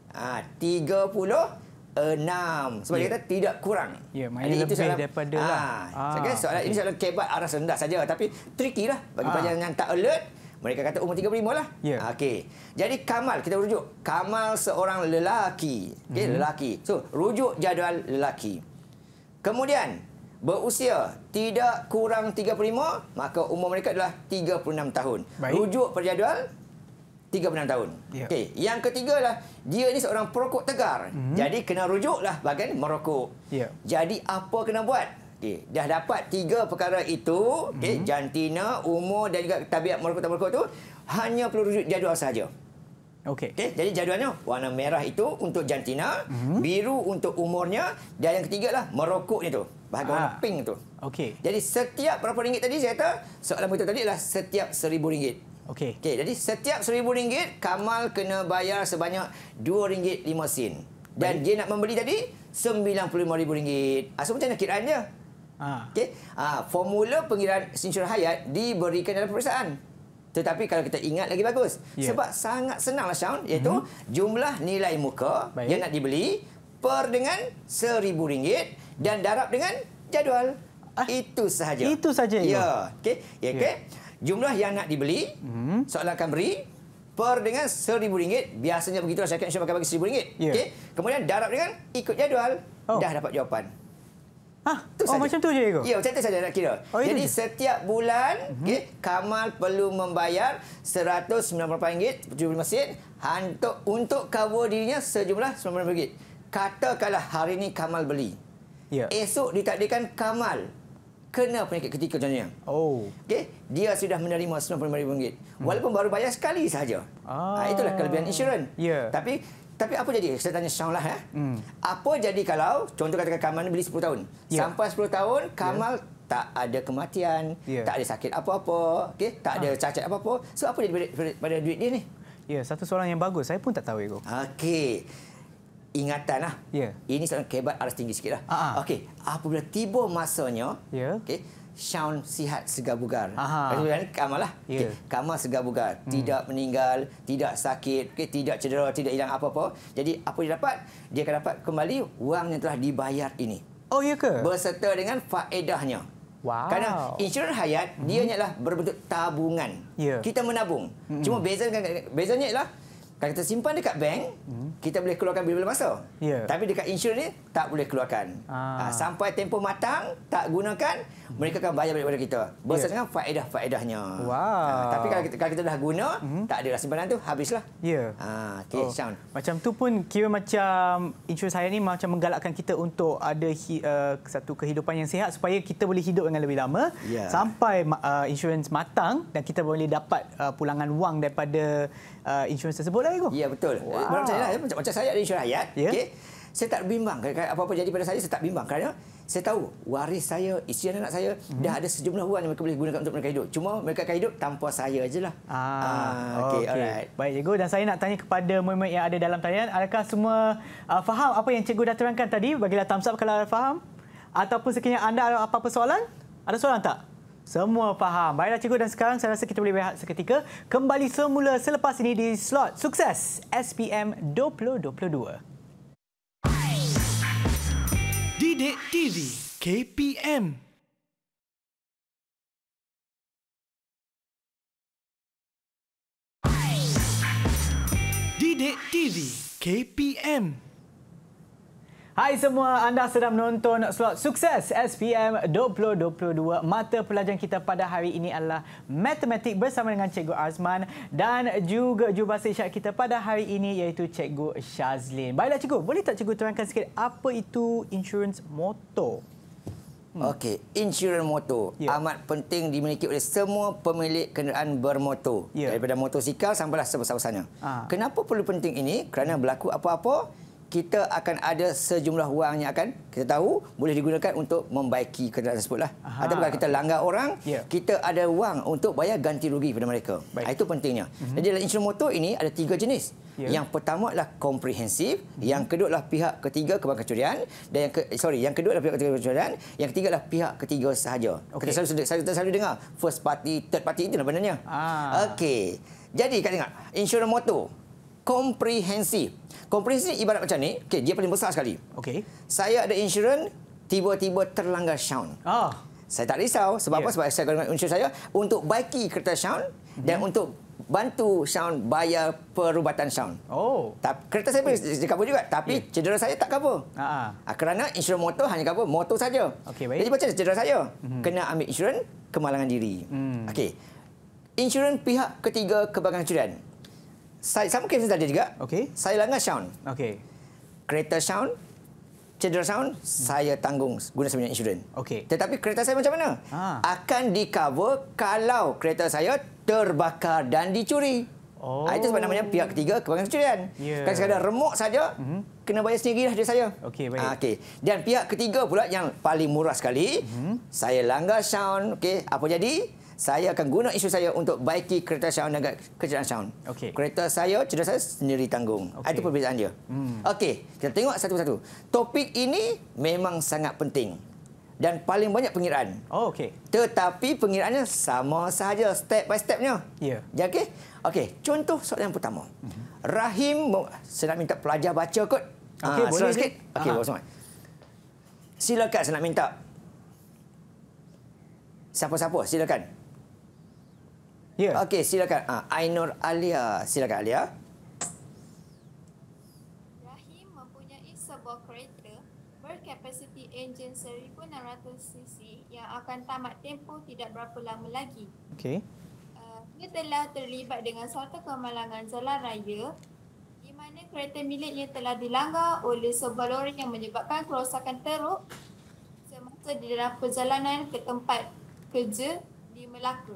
Ah, tiga puluh enam. Sebab yeah. dia ya. kata tidak kurang. Ya, yeah, maknanya lebih daripada. Ah. Okay, ah, soalan okay. ini soalan kebat arah rendah saja. Tapi tricky lah bagi ah. pelajar yang tak alert. Mereka kata umur 35 lah. Yeah. Ya. Okey. Jadi Kamal, kita rujuk. Kamal seorang lelaki. Okey, mm-hmm. lelaki. So, rujuk jadual lelaki. Kemudian, berusia tidak kurang 35, maka umur mereka adalah 36 tahun. Baik. Rujuk perjadual 36 tahun. Yeah. Okey, yang ketiga lah dia ni seorang perokok tegar. Mm-hmm. Jadi kena rujuklah bagian merokok. Yeah. Jadi apa kena buat? Okey, dah dapat tiga perkara itu, okey, mm-hmm. jantina, umur dan juga tabiat merokok-merokok tu hanya perlu rujuk jadual saja. Okey. Okey, jadi jadualnya warna merah itu untuk jantina, mm-hmm. biru untuk umurnya dan yang ketiga lah merokoknya tu. Bahagian ah. pink tu. Okey. Jadi setiap berapa ringgit tadi saya kata? Soalan kita tadi adalah setiap seribu ringgit. Okey. Okey, jadi setiap rm ringgit Kamal kena bayar sebanyak RM2.5 sen. Dan dia nak membeli tadi RM95,000. Ah, so macam mana kiraannya? Ha. Ah. Okey. Ah, formula pengiraan sinsur hayat diberikan dalam perusahaan. Tetapi kalau kita ingat lagi bagus. Yeah. Sebab sangat senanglah Shaun iaitu mm -hmm. jumlah nilai muka Baik. yang nak dibeli per dengan RM1000 dan darab dengan jadual. Ah. Itu sahaja. Itu sahaja. Ya. Okey. Okay. Ya, ya. okey. Yeah jumlah yang nak dibeli, hmm. seolah akan beri per dengan RM1,000. Biasanya begitulah syarikat insurans akan bagi RM1,000. Yeah. Okay. Kemudian darab dengan ikut jadual, oh. dah dapat jawapan. Ah, oh, sahaja. macam tu je Diego. Ya, macam tu saja nak kira. Oh, Jadi je. setiap bulan, mm -hmm. okay, Kamal perlu membayar RM198.75 untuk untuk cover dirinya sejumlah RM99. Katakanlah hari ini Kamal beli. Ya. Yeah. Esok ditakdirkan Kamal kena penyakit ketika contohnya. Oh. Okey, dia sudah menerima RM95,000. Hmm. Walaupun baru bayar sekali saja. Ah. Ha, itulah ah. kelebihan insurans. Ya. Yeah. Tapi tapi apa jadi? Saya tanya Syang lah. Eh. Hmm. Apa jadi kalau, contoh katakan Kamal ni beli 10 tahun. Yeah. Sampai 10 tahun, ya. Kamal yeah. tak ada kematian, yeah. tak ada sakit apa-apa, okay? tak ada ah. cacat apa-apa. So, apa jadi pada, duit dia ni? Ya, yeah, satu soalan yang bagus. Saya pun tak tahu, Ego. Okey ingatan lah. Yeah. Ini soalan kebat aras tinggi sikit lah. Uh ah, -huh. Ah. Okey, apabila tiba masanya, yeah. okay, Shaun sihat segar-bugar. Uh ah, -huh. Kamal Yeah. Ya. Okay. Kamal segar-bugar. Hmm. Tidak meninggal, tidak sakit, okay, tidak cedera, tidak hilang apa-apa. Jadi apa dia dapat? Dia akan dapat kembali wang yang telah dibayar ini. Oh, iya ke? Berserta dengan faedahnya. Wow. Kerana insurans hayat, mm -hmm. dia ialah berbentuk tabungan. Yeah. Kita menabung. Mm -hmm. Cuma bezanya, bezanya ialah, kalau kita simpan dekat bank, hmm. kita boleh keluarkan bila-bila masa. Yeah. Tapi dekat insurans ni, tak boleh keluarkan. Ah. Ha, sampai tempoh matang, tak gunakan, mereka akan bayar balik kepada kita. Bersama ya. dengan faedah-faedahnya. Wow. Ha, tapi kalau kita, kalau kita dah guna, hmm. tak ada lah, simpanan tu, habislah. Yeah. Ya. Ha, okay, oh. Macam tu pun kira macam insurans saya ni macam menggalakkan kita untuk ada uh, satu kehidupan yang sihat supaya kita boleh hidup dengan lebih lama. Yeah. Sampai uh, eh, insurans matang dan kita boleh dapat uh, pulangan wang daripada uh, insurans tersebut lagi kau. Ya betul. Wow. Macam, lah, macam, macam saya ada insurans hayat. Yeah. Okay. Saya tak bimbang. Kan? Apa-apa jadi pada saya, saya tak bimbang. Kerana saya tahu waris saya, isteri anak saya mm-hmm. dah ada sejumlah wang yang mereka boleh gunakan untuk mereka hidup. Cuma mereka akan hidup tanpa saya aje lah. Ah, ah okay, okay. alright. Baik cikgu dan saya nak tanya kepada muhammad yang ada dalam talian, adakah semua uh, faham apa yang cikgu dah terangkan tadi? Bagilah thumbs up kalau ada faham. Ataupun sekiranya anda ada apa-apa soalan? Ada soalan tak? Semua faham. Baiklah cikgu dan sekarang saya rasa kita boleh berehat seketika. Kembali semula selepas ini di slot sukses SPM 2022. Didik TV KPM Didik TV KPM Hai semua, anda sedang menonton slot sukses SPM 2022. Mata pelajaran kita pada hari ini adalah matematik bersama dengan Cikgu Azman dan juga jurubahasa isyarat kita pada hari ini iaitu Cikgu Shazlin. Baiklah Cikgu, boleh tak Cikgu terangkan sikit apa itu insurans motor? Hmm. Okey, insurans motor yeah. amat penting dimiliki oleh semua pemilik kenderaan bermotor. Yeah. Daripada motosikal sampailah sebesar-besarnya. Ah. Kenapa perlu penting ini? Kerana berlaku apa-apa, kita akan ada sejumlah wang yang akan kita tahu boleh digunakan untuk membaiki kenderaan tersebutlah. atau kalau kita langgar orang, yeah. kita ada wang untuk bayar ganti rugi pada mereka. Baik. Ha, itu pentingnya. Mm-hmm. Jadi dalam insurans motor ini ada tiga jenis. Yeah. Yang pertama adalah komprehensif, mm-hmm. yang kedua adalah pihak ketiga kebang kecurian dan yang ke, eh, sorry, yang kedua adalah pihak ketiga kecurian, yang ketiga adalah pihak ketiga sahaja. Okay. Kita selalu saya selalu dengar first party, third party itu lah benarnya. Ah. Okey. Jadi kita tengok insurans motor komprehensif. Komprehensif ibarat macam ni, Okey, dia paling besar sekali. Okey. Saya ada insurans, tiba-tiba terlanggar syaun. Ah. Saya tak risau. Sebab yeah. apa? Ya. Sebab saya gunakan insurans saya untuk baiki kereta syaun mm -hmm. dan mhm. untuk bantu syaun bayar perubatan syaun. Oh. Tapi kereta saya pun oh. cover juga tapi yeah. cedera saya tak cover. Ha ah. ah. Kerana insurans motor hanya cover motor saja. Okey baik. Jadi macam cedera saya mm -hmm. kena ambil insurans kemalangan diri. Mm. Okey. Insurans pihak ketiga kebangkangan curian. Saya sama kes tadi juga. Okey. Saya langgar sound. Okey. Kereta sound cedera sound hmm. saya tanggung guna sebanyak insurans. Okey. Tetapi kereta saya macam mana? Ha. Akan di-cover kalau kereta saya terbakar dan dicuri. Oh. Itu sebab namanya pihak ketiga kebangan pencurian. Yeah. Kan sekadar remuk saja, mm -hmm. kena bayar sendiri dah dia saya. Okey, baik. Ah, okay. Dan pihak ketiga pula yang paling murah sekali, mm -hmm. saya langgar sound. Okay, apa jadi? saya akan guna isu saya untuk baiki kereta Shaun dan kereta Shaun. Okay. Kereta saya, cedera saya sendiri tanggung. Okay. Ah, itu perbezaan dia. Hmm. Okey, kita tengok satu-satu. Topik ini memang sangat penting dan paling banyak pengiraan. Oh, okey. Tetapi pengiraannya sama sahaja step by stepnya. Ya. Yeah. Okey? Okey, contoh soalan yang pertama. Mm -hmm. Rahim, saya nak minta pelajar baca kot. Okey, ha, boleh sikit? Okey, bawa semua. Silakan saya nak minta. Siapa-siapa, silakan. Ya. Okey, silakan. Ah, Ainur Alia. Silakan Alia. Rahim mempunyai sebuah kereta berkapasiti enjin 1600 cc yang akan tamat tempoh tidak berapa lama lagi. Okey. Uh, ah, dia telah terlibat dengan suatu kemalangan jalan raya di mana kereta miliknya telah dilanggar oleh sebuah lori yang menyebabkan kerosakan teruk semasa di dalam perjalanan ke tempat kerja di Melaka.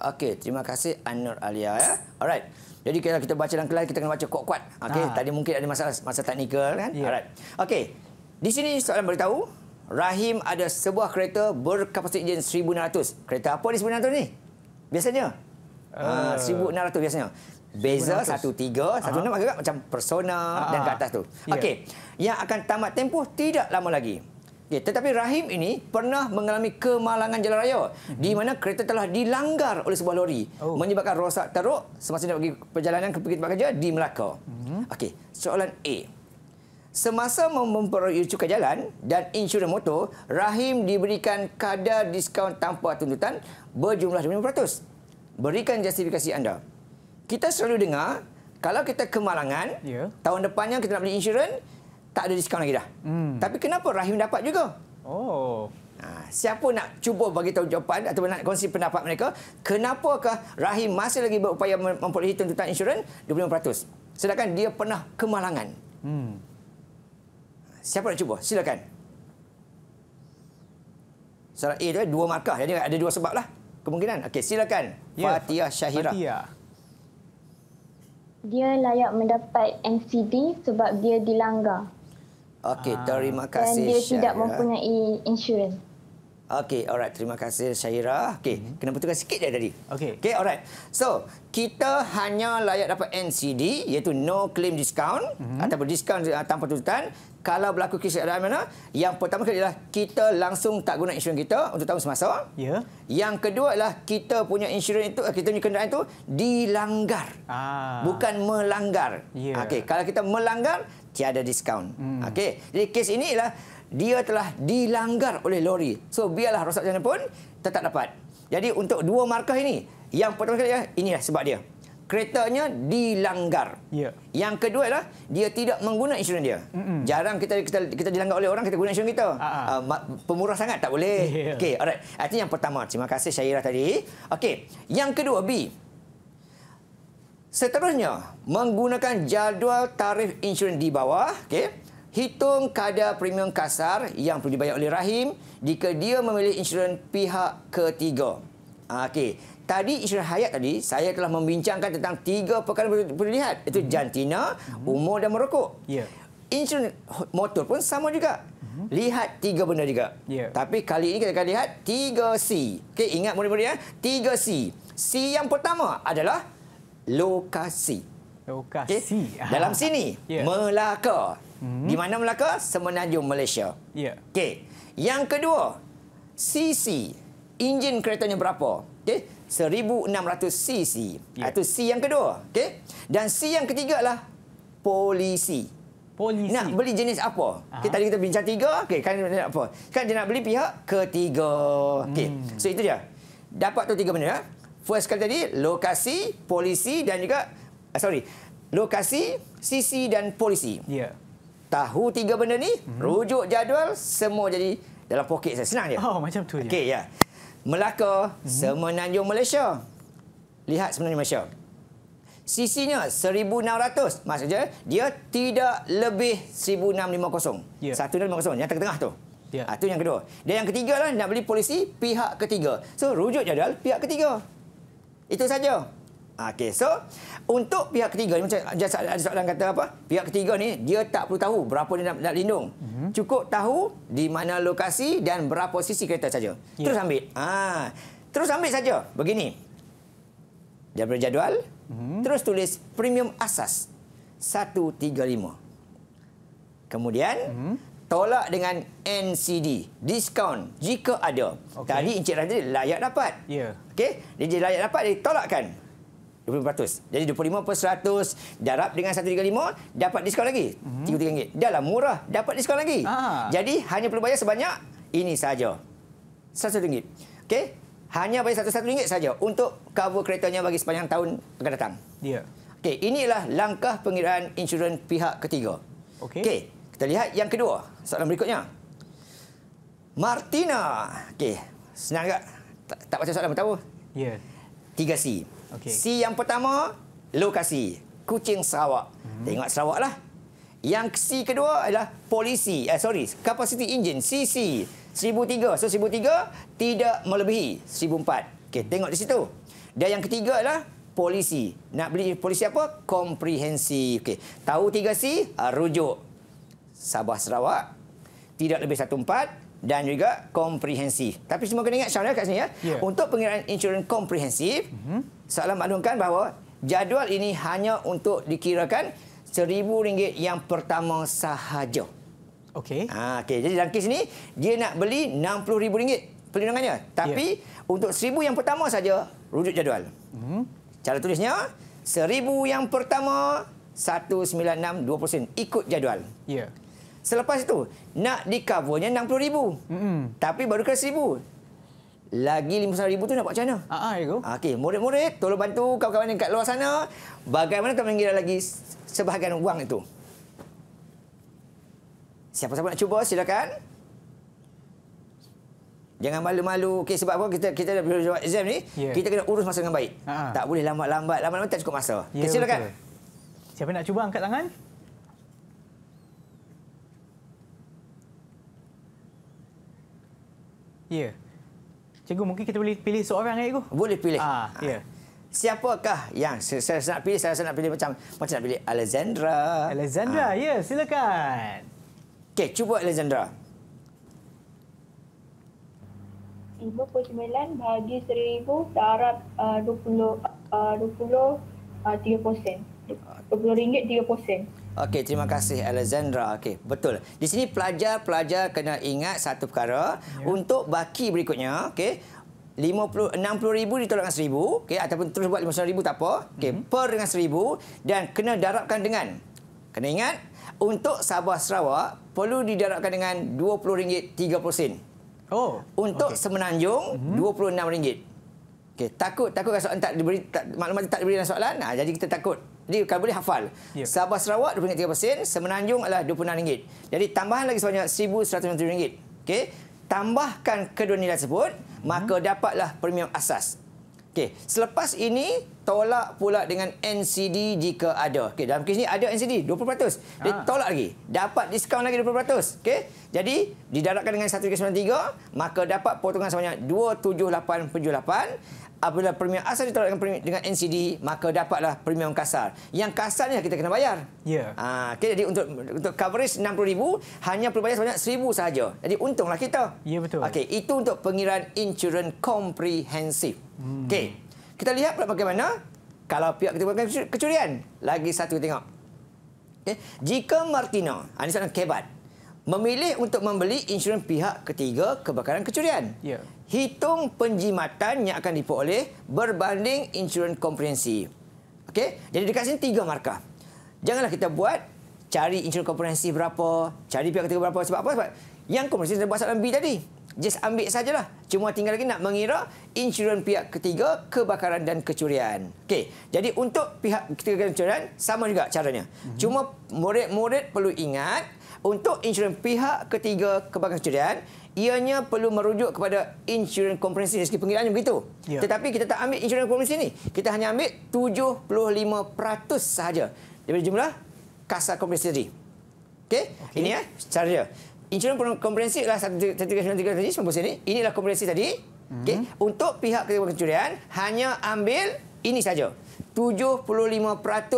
Okey, terima kasih Anur Alia. Ya. Alright. Jadi kalau kita baca dalam kelas, kita kena baca kuat-kuat. Okey, ha. tadi mungkin ada masalah masa teknikal kan? Yeah. Alright. Okey, di sini soalan beritahu. Rahim ada sebuah kereta berkapasiti jen 1,600. Kereta apa ni 1,600 ni? Biasanya? Uh, uh, 1,600 biasanya. Beza 1,3, 1,6 uh-huh. agak macam persona uh dan ah. ke atas tu. Yeah. Okey, yang akan tamat tempoh tidak lama lagi. Okay, ya, tetapi Rahim ini pernah mengalami kemalangan jalan raya hmm. di mhm. mana kereta telah dilanggar oleh sebuah lori oh. menyebabkan rosak teruk semasa dia pergi perjalanan ke tempat kerja di Melaka. Hmm. Okey, soalan A. Semasa memperlucukan jalan dan insurans motor, Rahim diberikan kadar diskaun tanpa tuntutan berjumlah 25%. Berikan justifikasi anda. Kita selalu dengar, kalau kita kemalangan, yeah. tahun depannya kita nak beli insurans, tak ada diskaun lagi dah. Hmm. Tapi kenapa Rahim dapat juga? Oh. Ha, siapa nak cuba bagi tahu jawapan atau nak kongsi pendapat mereka, kenapakah Rahim masih lagi berupaya memperoleh tuntutan insurans 25%? Sedangkan dia pernah kemalangan. Hmm. Siapa nak cuba? Silakan. Salah A ada eh, dua markah. Jadi ada dua sebab lah kemungkinan. Okey, silakan. Ya, Fatiah Syahira. Fatiah. Dia layak mendapat NCD sebab dia dilanggar. Okey, ah, terima kasih. Dan dia Syairah. tidak mempunyai insurans. Okey, alright. Terima kasih Syaira. Okey, mm -hmm. kena putuskan sikit dah tadi. Okey. Okey, alright. So, kita hanya layak dapat NCD iaitu no claim discount mm -hmm. ataupun diskaun uh, ah, tanpa tuntutan. Kalau berlaku kes keadaan mana, yang pertama kali ialah kita langsung tak guna insurans kita untuk tahun semasa. Ya. Yeah. Yang kedua ialah kita punya insurans itu, ah, kita punya kenderaan itu dilanggar. Ah. Bukan melanggar. Yeah. Okey, kalau kita melanggar, tiada diskaun. Hmm. Okey. Jadi kes ialah dia telah dilanggar oleh lori. So biarlah rosak macam pun tetap dapat. Jadi untuk dua markah ini, yang pertama sekali ya, inilah sebab dia. Keretanya dilanggar. Ya. Yang kedua adalah dia tidak menggunakan insurans dia. Mm-mm. Jarang kita, kita kita dilanggar oleh orang kita guna insurans kita. Uh, pemurah sangat tak boleh. (laughs) Yeah. Okey, alright. Itu yang pertama. Terima kasih Syairah tadi. Okey, yang kedua B. Seterusnya, menggunakan jadual tarif insurans di bawah, okey. Hitung kadar premium kasar yang perlu dibayar oleh rahim jika dia memilih insurans pihak ketiga. Ah, okey. Tadi insurans hayat tadi saya telah membincangkan tentang tiga perkara perlu, perlu lihat, iaitu hmm jantina, mhm. umur dan merokok. Ya. Yeah. Insurans motor pun sama juga. Mhm. Lihat tiga benda juga. Yeah. Tapi kali ini kita akan lihat tiga c Okey, ingat murid-murid ya, 3C. C yang pertama adalah lokasi. Lokasi. Okay. Ah. Dalam sini, yeah. Melaka. Hmm. Di mana Melaka? Semenanjung Malaysia. Yeah. Okey. Yang kedua, CC. Enjin keretanya berapa? Okey. 1600 cc. Yeah. Itu C yang kedua. Okey. Dan C yang ketiga lah polisi. Polisi. Nak beli jenis apa? Okay, tadi kita bincang tiga. Okey, kan dia nak apa? Kan dia nak beli pihak ketiga. Okey. Hmm. So itu dia. Dapat tu tiga benda ya first sekali tadi, lokasi, polisi dan juga ah, sorry, lokasi, sisi dan polisi. Ya. Yeah. Tahu tiga benda ni, mm-hmm. rujuk jadual, semua jadi dalam poket saya. Senang dia. Oh, macam tu je. Okey, ya. Melaka, mm-hmm. semenanjung Malaysia. Lihat semenanjung Malaysia. Sisinya 1,600. Maksudnya, dia tidak lebih 1,650. Ya. Satu yeah. dan 1,650. Yang tengah-tengah tu. Yeah. Ya. Ha, yang kedua. Dan yang ketiga lah, nak beli polisi, pihak ketiga. So, rujuk jadual, pihak ketiga. Itu saja. Okey, so untuk pihak ketiga ni macam ada soalan, kata apa? Pihak ketiga ni dia tak perlu tahu berapa dia nak, nak lindung. Mm -hmm. Cukup tahu di mana lokasi dan berapa sisi kereta saja. Yeah. Terus ambil. Ha. Terus ambil saja. Begini. Dia ber jadual. Mm -hmm. Terus tulis premium asas 135. Kemudian mm -hmm tolak dengan NCD. Diskaun jika ada. Okay. Tadi Encik Raja layak dapat. Ya. Yeah. Okey, dia, dia layak dapat, dia tolakkan. 25%. Jadi 25 per 100 darab dengan 135 dapat diskaun lagi. Mm -hmm. 33 Dahlah murah dapat diskaun lagi. Ah. Jadi hanya perlu bayar sebanyak ini saja. rm ringgit. Okey? Hanya bayar rm ringgit saja untuk cover keretanya bagi sepanjang tahun akan datang. Ya. Yeah. Okey, inilah langkah pengiraan insurans pihak ketiga. Okey. Okay. Kita lihat yang kedua. Soalan berikutnya. Martina. Okey. Senang tak? tak? Tak baca soalan pertama? Ya. Tiga C. Okay. C yang pertama, lokasi. Kucing Sarawak. Hmm. Tengok Sarawak lah. Yang C kedua adalah polisi. Eh, sorry. Kapasiti enjin. CC. tiga So, tiga tidak melebihi. empat, Okey. Tengok di situ. Dan yang ketiga adalah polisi. Nak beli polisi apa? Komprehensif. Okey. Tahu tiga C, ah, rujuk. Sabah Sarawak tidak lebih 1.4 dan juga komprehensif. Tapi semua kena ingat Syam ya, kat sini ya. ya. Untuk pengiraan insurans komprehensif, uh-huh. Mhm. salah maklumkan bahawa jadual ini hanya untuk dikirakan RM1000 yang pertama sahaja. Okey. Ha, okay. Jadi dalam kes ini, dia nak beli RM60,000 perlindungannya, Tapi yeah. untuk RM1,000 yang pertama saja, rujuk jadual. Mm. Cara tulisnya, RM1,000 yang pertama, RM1,96,20 ikut jadual. Ya. Yeah. Selepas itu, nak di-covernya RM60,000. Mm -hmm. Tapi baru kena RM1,000. Lagi RM59,000 tu nak buat macam mana? Uh ah, -huh, ah, ah, okay, Murid-murid, tolong bantu kawan-kawan yang kat luar sana. Bagaimana kau mengira lagi sebahagian wang itu? Siapa-siapa nak cuba, silakan. Jangan malu-malu. Okay, sebab apa kita kita dah berjumpa exam ni, yeah. kita kena urus masa dengan baik. Uh -huh. Tak boleh lambat-lambat. Lambat-lambat tak cukup masa. Yeah, okay, silakan. Betul. Siapa nak cuba angkat tangan? Ya. Cikgu, mungkin kita boleh pilih seorang, Cikgu? Boleh pilih. Ha, ya. Siapakah yang saya nak pilih? Saya nak pilih macam macam nak pilih Alexandra. Alexandra, ha. ya. Silakan. Okey, cuba Alexandra. 59 bahagi 1000 darab uh, 20 uh, 20 uh, ringgit RM20.30. Okey, terima kasih Alexandra. Okey, betul. Di sini pelajar-pelajar kena ingat satu perkara ya. untuk baki berikutnya, okey. 60000 ditolak dengan 1000, okey ataupun terus buat 50000 tak apa. Okey, hmm. per dengan 1000 dan kena darabkan dengan kena ingat untuk Sabah Sarawak perlu didarabkan dengan RM20.30. Oh. Untuk okay. Semenanjung RM26. Hmm. Okey, takut takut kalau kan tak diberi tak, maklumat tak diberi dalam soalan. Nah, jadi kita takut. Jadi kalau boleh hafal. Yeah. Sabah Sarawak RM23, Semenanjung adalah rm ringgit. Jadi tambahan lagi sebanyak rm ringgit. Okey, tambahkan kedua nilai tersebut, hmm. maka mhm. dapatlah premium asas. Okey, selepas ini tolak pula dengan NCD jika ada. Okey, dalam kes ni ada NCD 20%. Dia ha. tolak lagi. Dapat diskaun lagi 20%. Okey. Jadi, didarabkan dengan 1393, maka dapat potongan sebanyak 27878. Apabila premium asal ditolak dengan, premium, dengan NCD, maka dapatlah premium kasar. Yang kasar ni kita kena bayar. Ya. Yeah. Ha, okey, jadi untuk untuk coverage 60000 hanya perlu bayar sebanyak 1000 sahaja. Jadi untunglah kita. Ya yeah, betul. Okey, itu untuk pengiraan insurans komprehensif. Hmm. Okey. Kita lihat pula bagaimana kalau pihak ketiga kecurian. Lagi satu kita tengok. Okey. Jika Martina, ah, ini soalan kebat, memilih untuk membeli insurans pihak ketiga kebakaran kecurian. Ya. Hitung penjimatan yang akan diperoleh berbanding insurans komprehensi. Okay, Jadi dekat sini tiga markah. Janganlah kita buat cari insurans komprehensi berapa, cari pihak ketiga berapa sebab apa? Sebab yang komersial buat bahasa dalam B tadi just ambil sajalah. Cuma tinggal lagi nak mengira insurans pihak ketiga kebakaran dan kecurian. Okey, jadi untuk pihak ketiga kecurian sama juga caranya. Mm-hmm. Cuma murid-murid perlu ingat untuk insurans pihak ketiga kebakaran kecurian ianya perlu merujuk kepada insurans komprehensif dari segi pengiraannya begitu. Ya. Tetapi kita tak ambil insurans komprehensif ni, Kita hanya ambil 75% sahaja daripada jumlah kasar komprehensif tadi. Okey? Okay. Ini ya, cara dia insurans komprehensif lah satu tiga tiga tiga tiga 1399 inilah komprehensif tadi hmm. okey untuk pihak ketiga pencurian hanya ambil ini saja 75%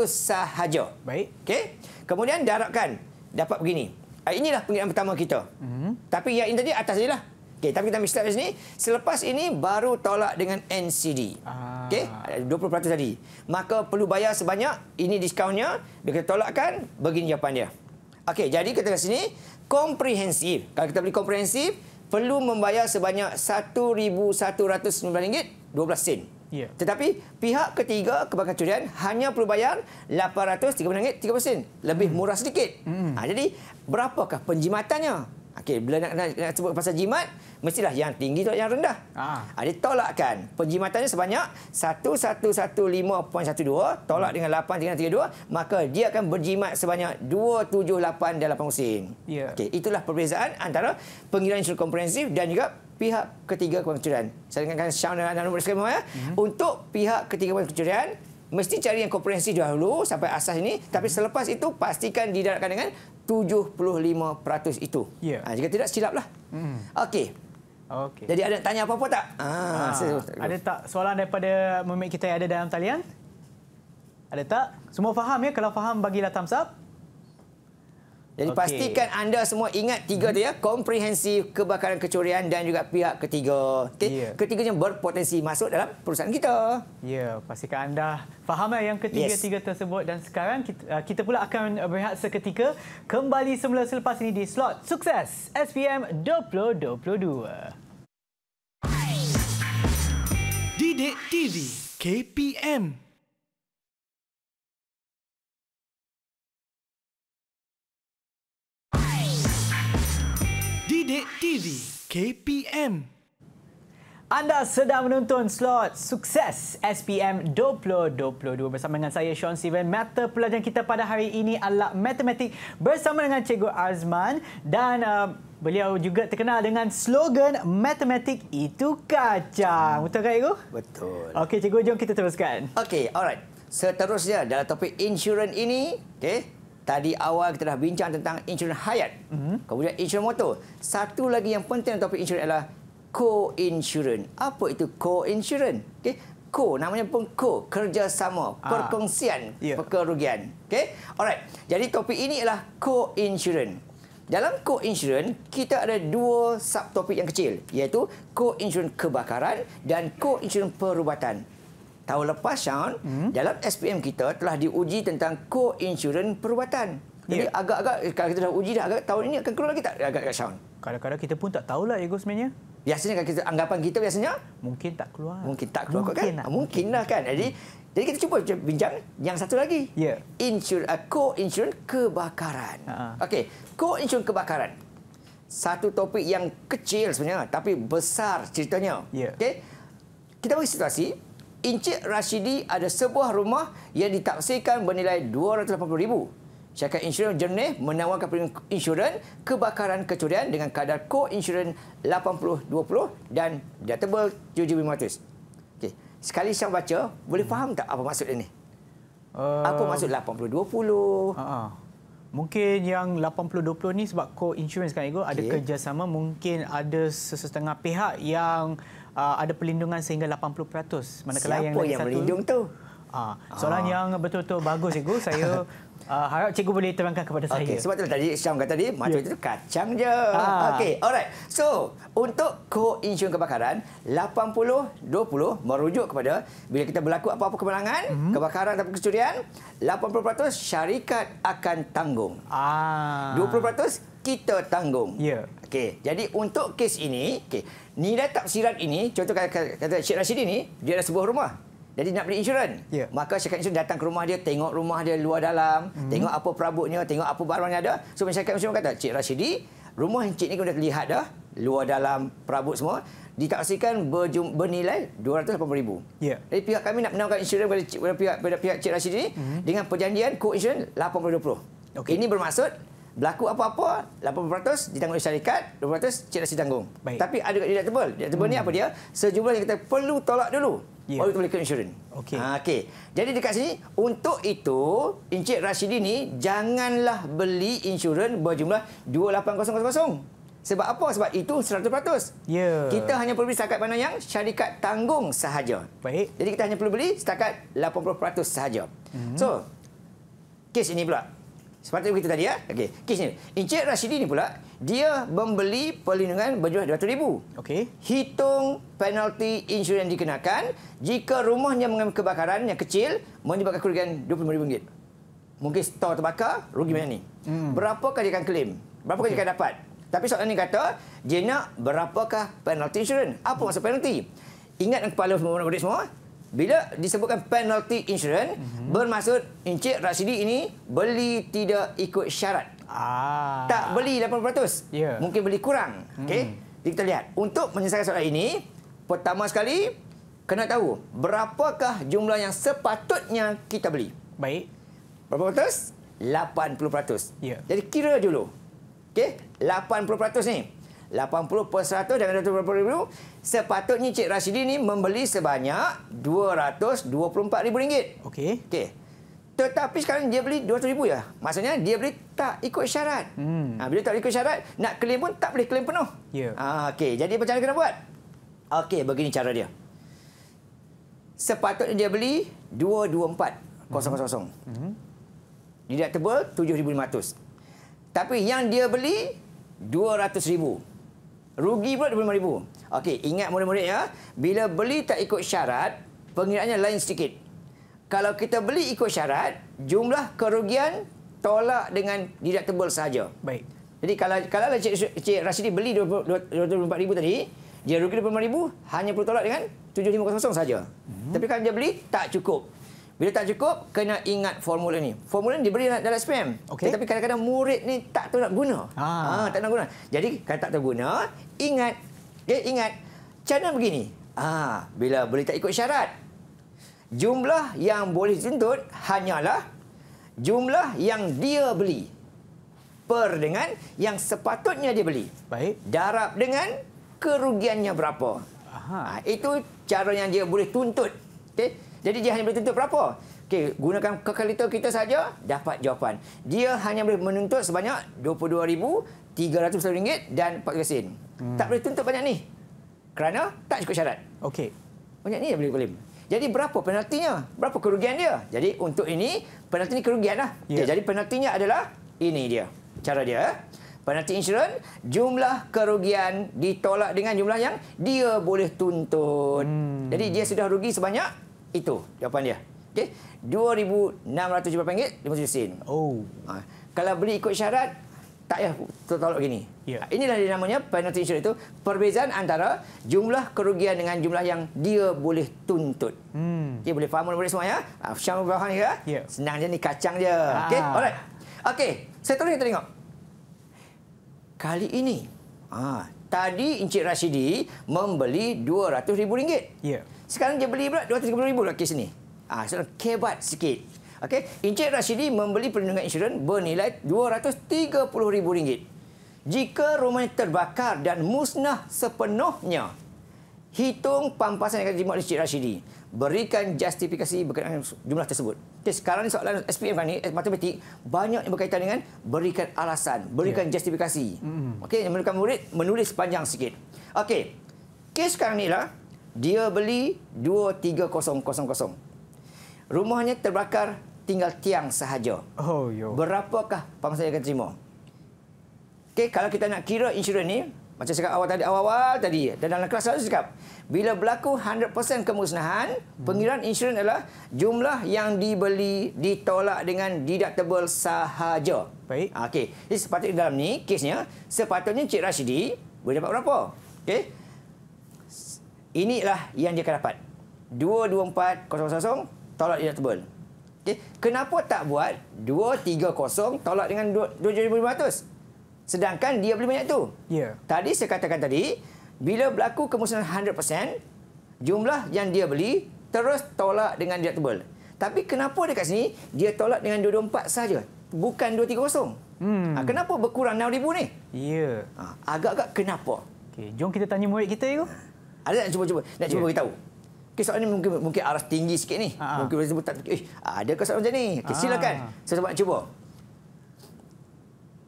sahaja baik okey kemudian darabkan dapat begini ah, inilah pengiraan pertama kita hmm. tapi yang ini tadi atas jelah Okay, tapi kita mesti start sini selepas ini baru tolak dengan NCD ah. okey 20% tadi maka perlu bayar sebanyak ini diskaunnya bila kita tolakkan begini jawapan dia okey jadi kita kat sini komprehensif. Kalau kita beli komprehensif, perlu membayar sebanyak RM1,199.12. Ya. Yeah. Tetapi pihak ketiga kebangkan curian hanya perlu bayar RM830.30. Lebih mm. murah sedikit. Mm. Ha, jadi, berapakah penjimatannya? Okey, bila nak, nak, nak sebut pasal jimat, mestilah yang tinggi tolak yang rendah. Ha. Dia tolakkan. Penjimatannya sebanyak 1115.12, tolak hmm. dengan 8332, maka dia akan berjimat sebanyak 278 dan 8 musim. Yeah. Okey, itulah perbezaan antara pengiraan insurans komprehensif dan juga pihak ketiga kewangan Saya dengarkan Syam dan Anak Nombor Sekarang. Ya. -hmm. Untuk pihak ketiga kewangan mesti cari yang komprehensif dahulu sampai asas ini. Tapi selepas itu, pastikan didaratkan dengan 75% itu. Ya. Ha, jika tidak silaplah. Hmm. Okey. Okey. Jadi ada tanya apa-apa tak? Ha, ha. ada tak soalan daripada memik kita yang ada dalam talian? Ada tak? Semua faham ya kalau faham bagilah thumbs up. Jadi okay. pastikan anda semua ingat tiga ya. hmm. tu Komprehensif, kebakaran kecurian dan juga pihak ketiga. Okay. Yeah. Ketiganya berpotensi masuk dalam perusahaan kita. Ya, yeah, pastikan anda faham lah yang ketiga-tiga yes. tersebut. Dan sekarang kita, uh, kita pula akan berehat seketika. Kembali semula selepas ini di slot sukses SPM 2022. Didik TV KPM Update TV KPM anda sedang menonton slot sukses SPM 2022 bersama dengan saya Sean Steven. Mata pelajaran kita pada hari ini adalah matematik bersama dengan Cikgu Azman dan uh, beliau juga terkenal dengan slogan matematik itu kacang. Betul kan Cikgu? Betul. Okey Cikgu, jom kita teruskan. Okey, alright. Seterusnya dalam topik insurans ini, okey, Tadi awal kita dah bincang tentang insurans hayat. Mm -hmm. Kemudian insurans motor. Satu lagi yang penting topik insurans adalah co-insurance. Apa itu co-insurance? Okey. Co namanya pun co, kerjasama, ah. perkongsian yeah. Ya. kerugian. Okey. Alright. Jadi topik ini ialah co-insurance. Dalam co-insurance, kita ada dua subtopik yang kecil iaitu co-insurance kebakaran dan co-insurance perubatan tahun lepas Sean hmm. dalam SPM kita telah diuji tentang co-insurance perubatan. Jadi yeah. agak-agak kalau kita dah uji dah agak tahun ini akan keluar lagi tak agak-agak Sean. Kadang-kadang kita pun tak tahulah ego sebenarnya. Biasanya kan kita anggapan kita biasanya mungkin tak keluar. Mungkin tak keluar mungkin kot, kan? Lah. kan. Jadi hmm. jadi kita cuba bincang yang satu lagi. Ya. Yeah. Insur uh, co-insurance kebakaran. Uh-huh. Okey, co-insurance kebakaran. Satu topik yang kecil sebenarnya tapi besar ceritanya. Yeah. Okey. Kita bagi situasi, Encik Rashidi ada sebuah rumah yang ditaksirkan bernilai RM280,000. Syarikat insurans jernih menawarkan premium insurans kebakaran kecurian dengan kadar co-insurans 80-20 dan deductible 7500 Okay. Sekali saya baca, boleh faham tak apa maksud ini? Uh, eh, apa maksud 80-20? Uh, uh. Mungkin yang 80-20 ni sebab co-insurans kan, Igor, ada kerjasama. Mungkin ada sesetengah pihak yang Uh, ada perlindungan sehingga 80%. Manakala Siapa yang, yang satu, melindung tu? Ah, soalan ah. yang betul-betul bagus, Cikgu. Saya (laughs) Uh, harap cikgu boleh terangkan kepada saya. Okay, sebab tu tadi Syam kata tadi, macam yeah. itu kacang je. Ha. Okey, alright. So, untuk koinsur kebakaran, 80-20 merujuk kepada bila kita berlaku apa-apa kemalangan, mm -hmm. kebakaran ataupun kecurian, 80% syarikat akan tanggung. Ah. 20% kita tanggung. Ya. Yeah. Okey, jadi untuk kes ini, okay, nilai tafsiran ini, contoh kata, kata Syed Rashid ini, dia ada sebuah rumah. Jadi nak beli insurans. Yeah. Maka syarikat insurans datang ke rumah dia, tengok rumah dia luar dalam, mm. tengok apa perabotnya, tengok apa barangnya ada. So syarikat insurans kata, Cik Rashidi, rumah Cik ni kena lihat dah, luar dalam, perabot semua, ditaksikan berjum, bernilai RM280,000. Yeah. Jadi pihak kami nak menawarkan insurans kepada pihak, pihak Cik Rashidi mm. dengan perjanjian co-insurans RM80,000. Okay. Ini bermaksud Berlaku apa-apa, 80% ditanggung oleh syarikat, 20% cik nasi tanggung. Baik. Tapi ada juga deductible. Deductible hmm. ni apa dia? Sejumlah yang kita perlu tolak dulu. Yeah. Baru kita boleh insurans. Okey. Ha, ah, okay. Jadi dekat sini, untuk itu, Encik Rashidi ni, janganlah beli insurans berjumlah 28000 Sebab apa? Sebab itu 100%. Ya. Yeah. Kita hanya perlu beli setakat mana yang syarikat tanggung sahaja. Baik. Jadi kita hanya perlu beli setakat 80% sahaja. Hmm. So, kes ini pula. Seperti begitu tadi ya. Okey. Kes ni. Encik Rashidi ni pula dia membeli perlindungan berjumlah 200,000. Okey. Hitung penalti insurans yang dikenakan jika rumahnya mengalami kebakaran yang kecil menyebabkan kerugian RM25,000. Mungkin stor terbakar, rugi macam ni. Hmm. Berapakah dia akan klaim? Berapakah okay. dia akan dapat? Tapi soalan ini kata, dia nak berapakah penalti insurans? Apa hmm. maksud penalti? Ingat dengan kepala semua, semua, bila disebutkan penalty insurance, mm-hmm. bermaksud Encik Rashidi ini beli tidak ikut syarat. Ah. Tak beli 80%. Yeah. Mungkin beli kurang. Mm. Okey. Jadi kita lihat. Untuk menyelesaikan soalan ini, pertama sekali, kena tahu berapakah jumlah yang sepatutnya kita beli. Baik. Berapa peratus? 80%. Yeah. Jadi kira dulu. okay 80% ni. 80 per 100 dengan 20 per sepatutnya Cik Rashidi ni membeli sebanyak RM224,000. Okey. Okey. Tetapi sekarang dia beli RM200,000 ya. Maksudnya dia beli tak ikut syarat. Hmm. Ha, bila tak ikut syarat, nak claim pun tak boleh claim penuh. Ya. Yeah. Ha, Okey, jadi macam mana kena buat? Okey, begini cara dia. Sepatutnya dia beli RM224,000. Hmm. Hmm. Deductible RM7,500. Tapi yang dia beli RM200,000. Rugi pula RM25,000. Okey, ingat murid-murid ya. Bila beli tak ikut syarat, pengiraannya lain sedikit. Kalau kita beli ikut syarat, jumlah kerugian tolak dengan deductible saja. Baik. Jadi kalau kalau lah Cik, Cik Rashidi beli RM24,000 tadi, dia rugi RM25,000 hanya perlu tolak dengan RM7,500 saja. Hmm. Tapi kalau dia beli, tak cukup. Bila tak cukup, kena ingat formula ni. Formula ni diberi dalam SPM. Okay. Tapi kadang-kadang murid ni tak tahu nak guna. Ah, Ha, tak nak guna. Jadi, kalau tak tahu guna, ingat. Okay, ingat. Cara begini. Ha, bila boleh tak ikut syarat. Jumlah yang boleh dituntut hanyalah jumlah yang dia beli. Per dengan yang sepatutnya dia beli. Baik. Darab dengan kerugiannya berapa. Aha. Ha, itu cara yang dia boleh tuntut. Okay. Jadi dia hanya boleh tuntut berapa? Okey, gunakan kalkulator kita saja dapat jawapan. Dia hanya boleh menuntut sebanyak 22,300 ringgit dan 40 sen. Hmm. Tak boleh tuntut banyak ni. Kerana tak cukup syarat. Okey. Banyak ni dia boleh klaim. Jadi berapa penaltinya? Berapa kerugian dia? Jadi untuk ini, penalti ini kerugianlah. Yeah. Okay, ya. jadi penaltinya adalah ini dia. Cara dia. Penalti insurans, jumlah kerugian ditolak dengan jumlah yang dia boleh tuntut. Hmm. Jadi dia sudah rugi sebanyak itu jawapan dia. Okey. 2600 ringgit? 50 sen. Oh. Ha. Kalau beli ikut syarat tak payah tertolak gini. Yeah. Ha, inilah dia namanya penalty insurance itu perbezaan antara jumlah kerugian dengan jumlah yang dia boleh tuntut. Hmm. Okay, boleh faham boleh semua ya? Ha, Syam berbahan ya? Yeah. Senang je ni kacang je. Ah. Okey, alright. Okey, saya terus kita tengok. Kali ini, ah, tadi Encik Rashidi membeli RM200,000. Ya. Yeah. Sekarang dia beli pula RM230,000 lah kes ni. Ha, ah, so, kebat sikit. Okay? Encik Rashidi membeli perlindungan insurans bernilai RM230,000. Jika rumahnya terbakar dan musnah sepenuhnya, hitung pampasan yang akan diterima oleh Encik Rashidi. Berikan justifikasi berkaitan jumlah tersebut. Okay, sekarang ni soalan SPM kan ni, eh, matematik, banyak yang berkaitan dengan berikan alasan, berikan yeah. justifikasi. Mm -hmm. Okey, yang murid, menulis panjang sikit. Okey, kes sekarang ni lah, dia beli 23000. Rumahnya terbakar tinggal tiang sahaja. Oh, yo. Berapakah pangsa saya akan terima? Okey, kalau kita nak kira insurans ni, macam cakap awal tadi awal-awal tadi dan dalam kelas selalu cakap bila berlaku 100% kemusnahan hmm. pengiraan insurans adalah jumlah yang dibeli ditolak dengan deductible sahaja. Baik. Ah, okey. Jadi sepatutnya dalam ni kesnya sepatutnya Cik Rashidi boleh dapat berapa? Okey inilah yang dia akan dapat. 224.000 tolak deductible. Okey, kenapa tak buat 230 tolak dengan 2500? Sedangkan dia beli banyak tu. Ya. Yeah. Tadi saya katakan tadi, bila berlaku kemusnahan 100%, jumlah yang dia beli terus tolak dengan deductible. Tapi kenapa dekat sini dia tolak dengan 224 saja? Bukan 230. Hmm. Ah, kenapa berkurang 6000 ni? Ya. Yeah. agak-agak kenapa? Okey, jom kita tanya murid kita itu. Ya. Ada nak cuba-cuba. Nak cuba ya. bagi tahu. Okey, soalan ni mungkin, mungkin aras tinggi sikit ni. Ha, ha. Mungkin boleh sebut tak. Eh, ada ke soalan macam ni? Okey, ha. silakan. Saya sebab nak cuba.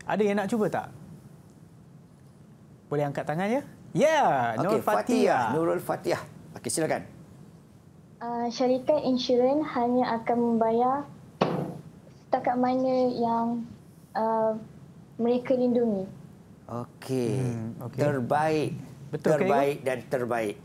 Ada yang nak cuba tak? Boleh angkat tangan ya? Ya, yeah, Nurul okay, Fatiah. Nurul Fatiah. Okey, silakan. Uh, syarikat insurans hanya akan membayar setakat mana yang uh, mereka lindungi. Okey, hmm, okay. terbaik. Betul, terbaik dan terbaik.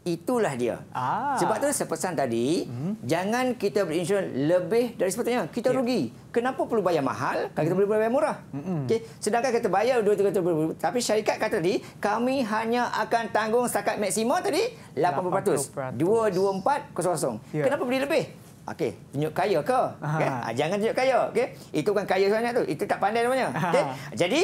Itulah dia. Ah. Sebab tu saya pesan tadi, hmm. jangan kita berinsurans lebih dari sepatutnya. Kita yeah. rugi. Kenapa perlu bayar mahal kalau kita boleh bayar murah? Hmm. Okay. Sedangkan kita bayar dua tiga tapi syarikat kata tadi, kami hanya akan tanggung setakat maksimum tadi 80%. 80%. 22400. Yeah. Kenapa beli lebih? okey penyuk kaya ke okay? Ah, jangan penyuk kaya okey itu kan kaya sangat tu itu tak pandai namanya okay? jadi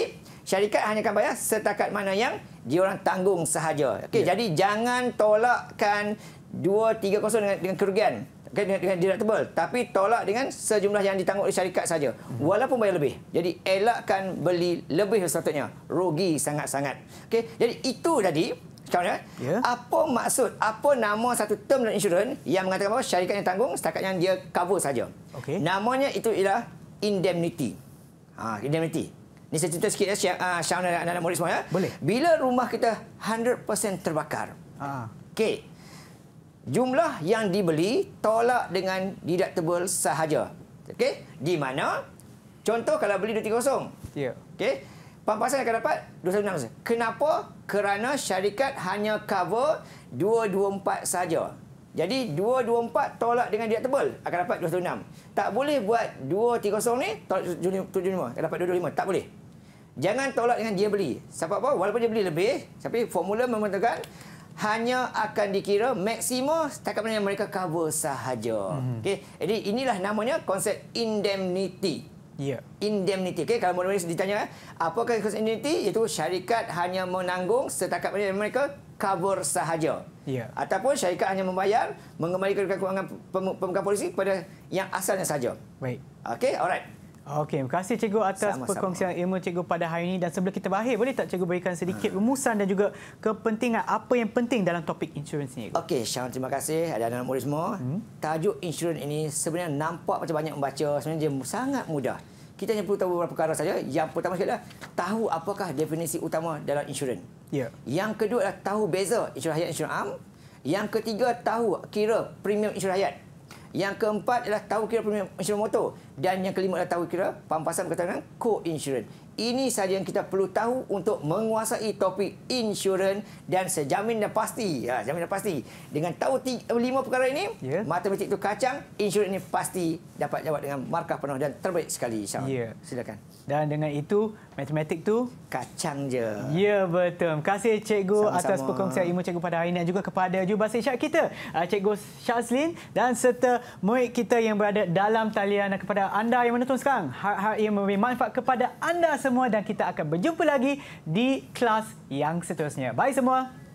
syarikat hanya akan bayar setakat mana yang dia orang tanggung sahaja okey yeah. jadi jangan tolakkan 230 dengan dengan kerugian okay? dengan, dengan deductible tapi tolak dengan sejumlah yang ditanggung oleh syarikat saja hmm. walaupun bayar lebih jadi elakkan beli lebih sepatutnya rugi sangat-sangat okey jadi itu tadi sekarang, ya? Ya. apa maksud, apa nama satu term dalam insurans yang mengatakan bahawa syarikat yang tanggung setakat yang dia cover saja. Okay. Namanya itu ialah indemnity. Ha, indemnity. Ini saya cerita sikit, ya, Syah dan anak-anak murid semua. Ya. Boleh. Bila rumah kita 100% terbakar, ha. Ah. okay. jumlah yang dibeli tolak dengan deductible sahaja. Okay. Di mana, contoh kalau beli 230. Yeah. Okay pampasan akan dapat dua enam. Kenapa? Kerana syarikat hanya cover dua dua empat saja. Jadi dua dua empat tolak dengan dia tebal akan dapat dua enam. Tak boleh buat dua tiga 230 ni tolak tujuh lima akan dapat dua dua lima. Tak boleh. Jangan tolak dengan dia beli. Sebab apa? Walaupun dia beli lebih, tapi formula memerlukan hanya akan dikira maksimum setakat mana yang mereka cover sahaja. Mm-hmm. Okey. Jadi inilah namanya konsep indemnity. Yeah. Indemnity. Okay, kalau mula-mula ditanya, eh, apakah cost indemnity? Iaitu syarikat hanya menanggung setakat mana mereka cover sahaja. Yeah. Ataupun syarikat hanya membayar, mengembalikan kewangan pemegang polisi kepada yang asalnya sahaja. Baik. Okay, alright. Okey, terima kasih cikgu atas Sama-sama. perkongsian ilmu cikgu pada hari ini dan sebelum kita berakhir boleh tak cikgu berikan sedikit hmm. rumusan dan juga kepentingan apa yang penting dalam topik insurans ini? Okey, Syahan terima kasih ada dalam murid semua. Hmm. Tajuk insurans ini sebenarnya nampak macam banyak membaca sebenarnya dia sangat mudah. Kita hanya perlu tahu beberapa perkara saja. Yang pertama sekali adalah tahu apakah definisi utama dalam insurans. Ya. Yang kedua adalah tahu beza insurans hayat insurans am. Yang ketiga tahu kira premium insurans hayat. Yang keempat adalah tahu kira premium insurans motor. Dan yang kelima adalah tahu kira, pampasan berkaitan co-insurance. Ini sahaja yang kita perlu tahu untuk menguasai topik insurans dan sejamin dan pasti. Ya, ha, jamin dan pasti. Dengan tahu tiga, lima perkara ini, yeah. matematik itu kacang, insurans ini pasti dapat jawab dengan markah penuh dan terbaik sekali. Yeah. Ya. Silakan. Dan dengan itu, matematik tu kacang je. Ya, betul. Terima kasih Cikgu Sama -sama. atas perkongsian ilmu Cikgu pada hari ini dan juga kepada jubahsia syak kita, uh, Cikgu Syazlin dan serta murid kita yang berada dalam talian dan kepada anda yang menonton sekarang. Harap-harap yang memberi manfaat kepada anda semua dan kita akan berjumpa lagi di kelas yang seterusnya. Bye semua.